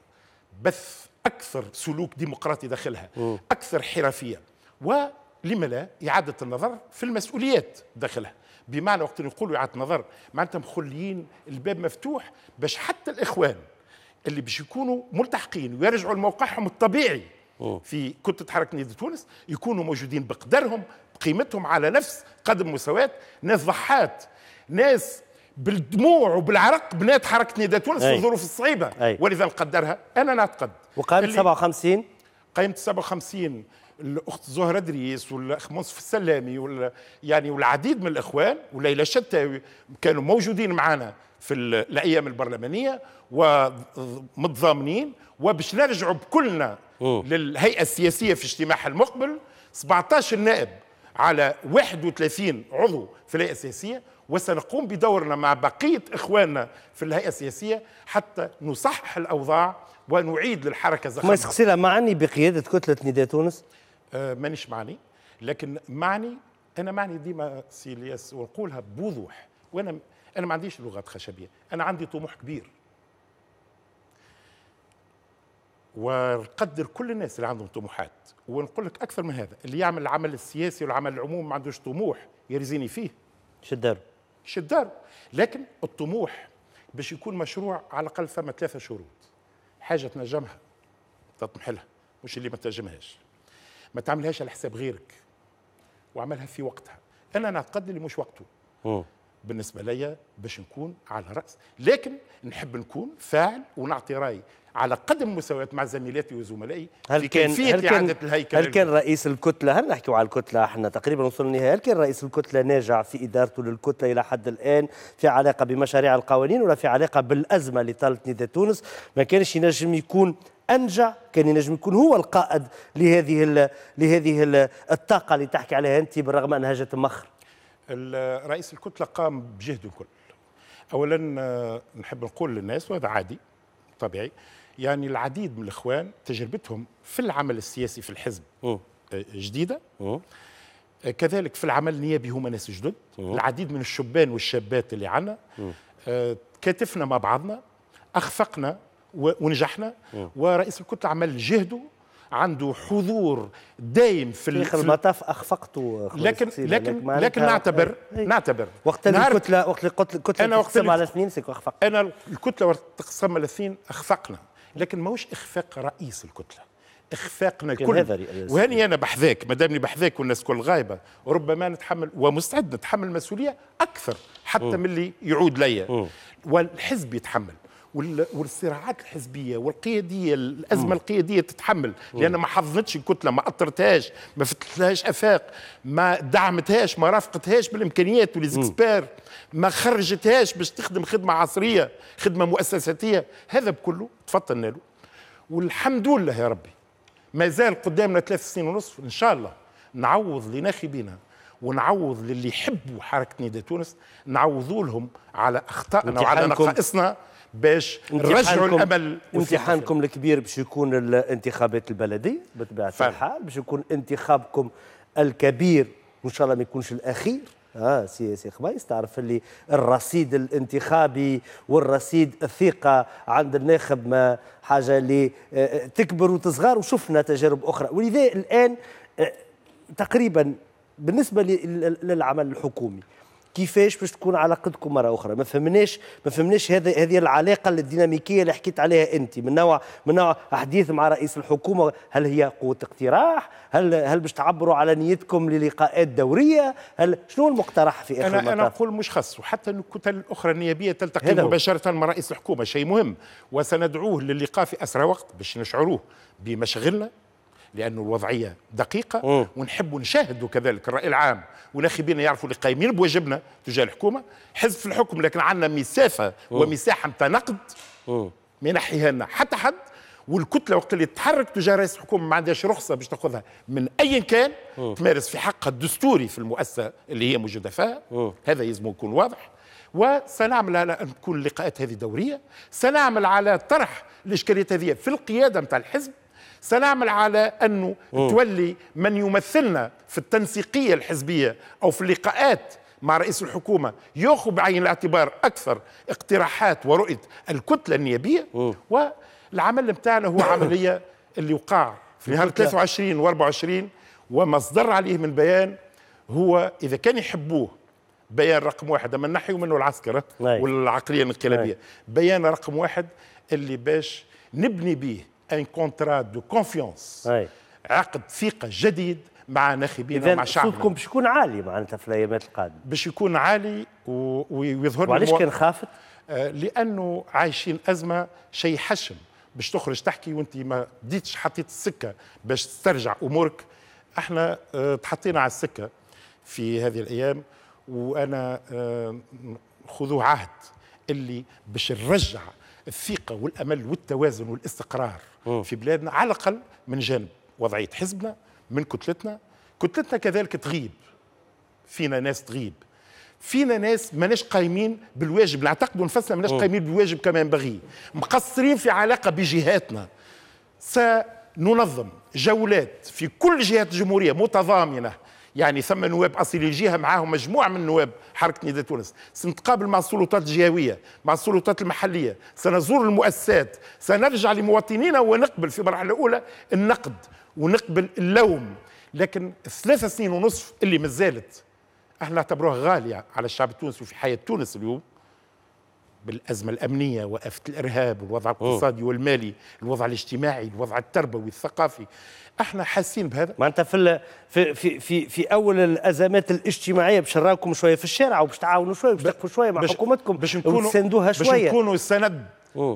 بث أكثر سلوك ديمقراطي داخلها أكثر حرفية ولم لا إعادة النظر في المسؤوليات داخلها بمعنى وقت نقول اعاده نظر معناتها مخليين الباب مفتوح باش حتى الاخوان اللي باش يكونوا ملتحقين ويرجعوا لموقعهم الطبيعي في كتله حركه نادي تونس يكونوا موجودين بقدرهم بقيمتهم على نفس قدم مساواه ناس ضحات ناس بالدموع وبالعرق بنات حركه نداء تونس في الظروف الصعيبه ولذا نقدرها انا نعتقد وقائمه 57 قائمه 57 الاخت زهره دريس والاخ منصف السلامي وال يعني والعديد من الاخوان وليلى الشتاوي كانوا موجودين معنا في الايام البرلمانيه ومتضامنين وباش نرجعوا بكلنا أوه. للهيئه السياسيه في اجتماعها المقبل 17 نائب على 31 عضو في الهيئه السياسيه وسنقوم بدورنا مع بقيه اخواننا في الهيئه السياسيه حتى نصحح الاوضاع ونعيد للحركه زخمها. ما يسقسي معا بقياده كتله نداء تونس آه، مانيش معني لكن معني انا معني ديما سي الياس ونقولها بوضوح وانا انا ما عنديش لغات خشبيه انا عندي طموح كبير ونقدر كل الناس اللي عندهم طموحات ونقول لك اكثر من هذا اللي يعمل العمل السياسي والعمل العموم ما عندوش طموح يرزيني فيه شدار شدار لكن الطموح باش يكون مشروع على الاقل ثم ثلاثه شروط حاجه تنجمها تطمح لها مش اللي ما تنجمهاش ما تعملهاش على حساب غيرك وعملها في وقتها انا نعتقد اللي مش وقته أوه. بالنسبه ليا باش نكون على راس لكن نحب نكون فاعل ونعطي رايي على قدم مساواه مع زميلاتي وزملائي هل كان هل كان, الهيكل هل كان رئيس الكتله هل نحكي على الكتله احنا تقريبا وصلنا للنهايه هل كان رئيس الكتله ناجع في ادارته للكتله الى حد الان في علاقه بمشاريع القوانين ولا في علاقه بالازمه اللي طالت نداء تونس ما كانش ينجم يكون انجع كان ينجم يكون هو القائد لهذه لهذه الطاقه اللي تحكي عليها انت بالرغم انها جات مخر الرئيس الكتله قام بجهده الكل اولا آه، نحب نقول للناس وهذا عادي طبيعي يعني العديد من الاخوان تجربتهم في العمل السياسي في الحزب آه، جديده آه، كذلك في العمل النيابي هما ناس جدد العديد من الشبان والشابات اللي عنا كتفنا مع بعضنا اخفقنا ونجحنا ورئيس الكتله عمل جهده عنده حضور دايم في تاريخ المطاف اخفقته لكن لكن لكن نعتبر ايه. نعتبر وقت الكتله وقت الكتله انا وقت على اثنين سيكو اخفق انا الكتله تقسم على اثنين اخفقنا لكن ماهوش اخفاق رئيس الكتله اخفاقنا كل وهني انا بحذاك ما دامني بحذاك والناس كل غايبه ربما نتحمل ومستعد نتحمل مسؤوليه اكثر حتى من اللي يعود ليا والحزب يتحمل والصراعات الحزبيه والقياديه الازمه القياديه تتحمل لان ما حضنتش الكتله ما اطرتهاش ما فتحتهاش افاق ما دعمتهاش ما رافقتهاش بالامكانيات وليزكسبير ما خرجتهاش باش تخدم خدمه عصريه خدمه مؤسساتيه هذا بكله تفطن له والحمد لله يا ربي ما زال قدامنا ثلاث سنين ونصف ان شاء الله نعوض لناخبينا ونعوض للي يحبوا حركه نداء تونس نعوضوا لهم على اخطائنا وعلى نقائصنا باش نرجعوا الامل امتحانكم الكبير باش يكون الانتخابات البلديه بطبيعه الحال باش يكون انتخابكم الكبير وان شاء الله ما يكونش الاخير اه سي سي خبيس تعرف اللي الرصيد الانتخابي والرصيد الثقه عند الناخب ما حاجه اللي آه، آه، تكبر وتصغر وشفنا تجارب اخرى ولذا الان آه، تقريبا بالنسبه للعمل الحكومي كيفاش باش تكون علاقتكم مره اخرى ما فهمناش ما فهمناش هذه هذه العلاقه الديناميكيه اللي حكيت عليها انت من نوع من نوع حديث مع رئيس الحكومه هل هي قوه اقتراح هل هل باش تعبروا على نيتكم للقاءات دوريه هل شنو المقترح في اخر انا المطاف؟ انا اقول مش خاص وحتى الكتل الاخرى النيابيه تلتقي مباشره مع رئيس الحكومه شيء مهم وسندعوه للقاء في اسرع وقت باش نشعروه بمشغلنا لانه الوضعيه دقيقه ونحب نشاهد كذلك الراي العام وناخبين يعرفوا اللي قايمين بواجبنا تجاه الحكومه حزب في الحكم لكن عندنا مسافه ومساحه نتاع نقد ما ينحيها لنا حتى حد والكتله وقت اللي تتحرك تجاه رئيس الحكومه ما عندهاش رخصه باش تاخذها من ايا كان م. تمارس في حقها الدستوري في المؤسسه اللي هي موجوده فيها هذا يلزم يكون واضح وسنعمل على ان تكون اللقاءات هذه دوريه سنعمل على طرح الاشكاليات هذه في القياده نتاع الحزب سنعمل على أنه تولي من يمثلنا في التنسيقية الحزبية أو في اللقاءات مع رئيس الحكومة يأخذ بعين الاعتبار أكثر اقتراحات ورؤية الكتلة النيابية والعمل بتاعنا هو عملية اللي وقع في نهار 23 و 24 ومصدر عليه من بيان هو إذا كان يحبوه بيان رقم واحد اما نحيوا منه العسكرة والعقلية الانقلابية بيان رقم واحد اللي باش نبني به ان كونترا دو كونفيونس عقد ثقه جديد مع ناخبين ومع شعبنا صوتكم باش يكون عالي معناتها في الايامات القادمه باش يكون عالي ويظهر لنا وعلاش كان خافت؟ آه، لانه عايشين ازمه شيء حشم باش تخرج تحكي وانت ما بديتش حطيت السكه باش تسترجع امورك احنا آه، تحطينا على السكه في هذه الايام وانا آه، خذوا عهد اللي باش نرجع الثقه والامل والتوازن والاستقرار م. في بلادنا على الاقل من جانب وضعيه حزبنا من كتلتنا كتلتنا كذلك تغيب فينا ناس تغيب فينا ناس ماناش قايمين بالواجب نعتقدوا نفسنا ماناش قايمين بالواجب كما ينبغي مقصرين في علاقه بجهاتنا سننظم جولات في كل جهات الجمهوريه متضامنه يعني ثم نواب اصيل الجهه معاهم مجموعه من نواب حركه نداء تونس سنتقابل مع السلطات الجهويه مع السلطات المحليه سنزور المؤسسات سنرجع لمواطنينا ونقبل في المرحله الاولى النقد ونقبل اللوم لكن الثلاثة سنين ونصف اللي مازالت احنا نعتبروها غالية على الشعب التونسي وفي حياة تونس اليوم بالأزمة الأمنية وآفة الإرهاب والوضع الاقتصادي والمالي الوضع الاجتماعي الوضع التربوي الثقافي احنا حاسين بهذا معناتها في, في في في في اول الازمات الاجتماعيه باش نراكم شويه في الشارع وباش تعاونوا شويه باش تقفوا شويه مع بش حكومتكم باش نكونوا شويه باش نكونوا سند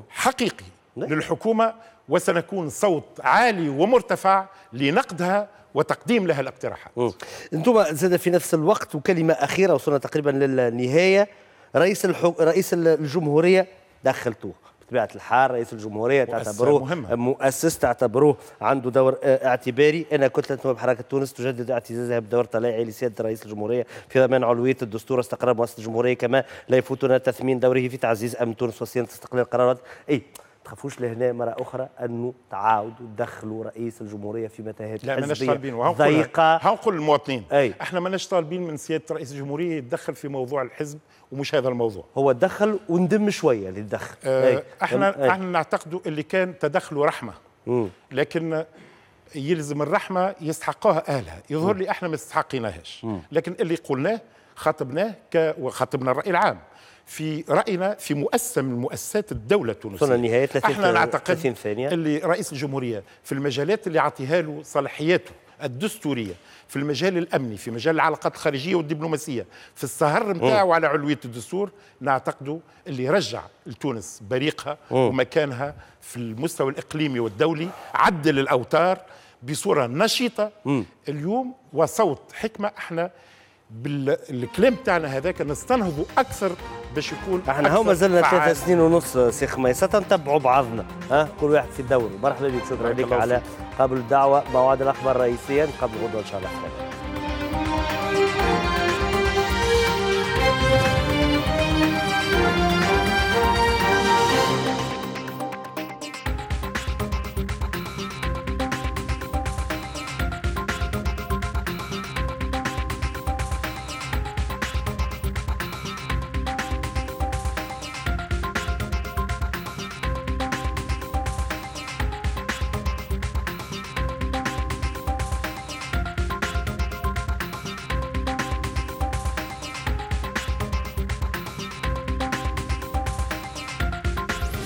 حقيقي نعم. للحكومه وسنكون صوت عالي ومرتفع لنقدها وتقديم لها الاقتراحات. انتم زاد في نفس الوقت وكلمه اخيره وصلنا تقريبا للنهايه رئيس الحو... رئيس الجمهوريه دخلتوه بطبيعه الحال رئيس الجمهوريه تعتبروه مهمة. مؤسس تعتبروه عنده دور آه، اعتباري انا كتله نواب حركه تونس تجدد اعتزازها بدور طلائعي لسياده رئيس الجمهوريه في ضمان علويه الدستور واستقرار مؤسسه الجمهوريه كما لا يفوتنا تثمين دوره في تعزيز امن تونس وصيانه استقلال القرارات اي تخافوش لهنا مرة أخرى أنه تعاودوا تدخلوا رئيس الجمهورية في متاهات لا ماناش طالبين ضيقة هنقول للمواطنين أي. احنا ماناش طالبين من سيادة رئيس الجمهورية يتدخل في موضوع الحزب ومش هذا الموضوع هو دخل وندم شوية اللي دخل اه احنا أي. احنا نعتقدوا اللي كان تدخله رحمة م. لكن يلزم الرحمة يستحقها أهلها يظهر م. لي احنا ما استحقيناهاش لكن اللي قلناه خاطبناه وخاطبنا الرأي العام في راينا في مؤسسه من مؤسسات الدوله التونسيه وصلنا لنهايه 30 احنا نعتقد اللي رئيس الجمهوريه في المجالات اللي عطيها له صلاحياته الدستوريه في المجال الامني في مجال العلاقات الخارجيه والدبلوماسيه في السهر نتاعو على علويه الدستور نعتقد اللي رجع لتونس بريقها أوه. ومكانها في المستوى الاقليمي والدولي عدل الاوتار بصوره نشيطه مم. اليوم وصوت حكمه احنا بالكلام تاعنا هذاك نستنهضوا اكثر باش يكون احنا هو مازلنا ثلاث سنين ونص سي خميسة تنتبعوا بعضنا ها كل واحد في دوره مرحبا بك شكرا لك على قبل الدعوه موعد الاخبار الرئيسيه قبل غدوه ان شاء الله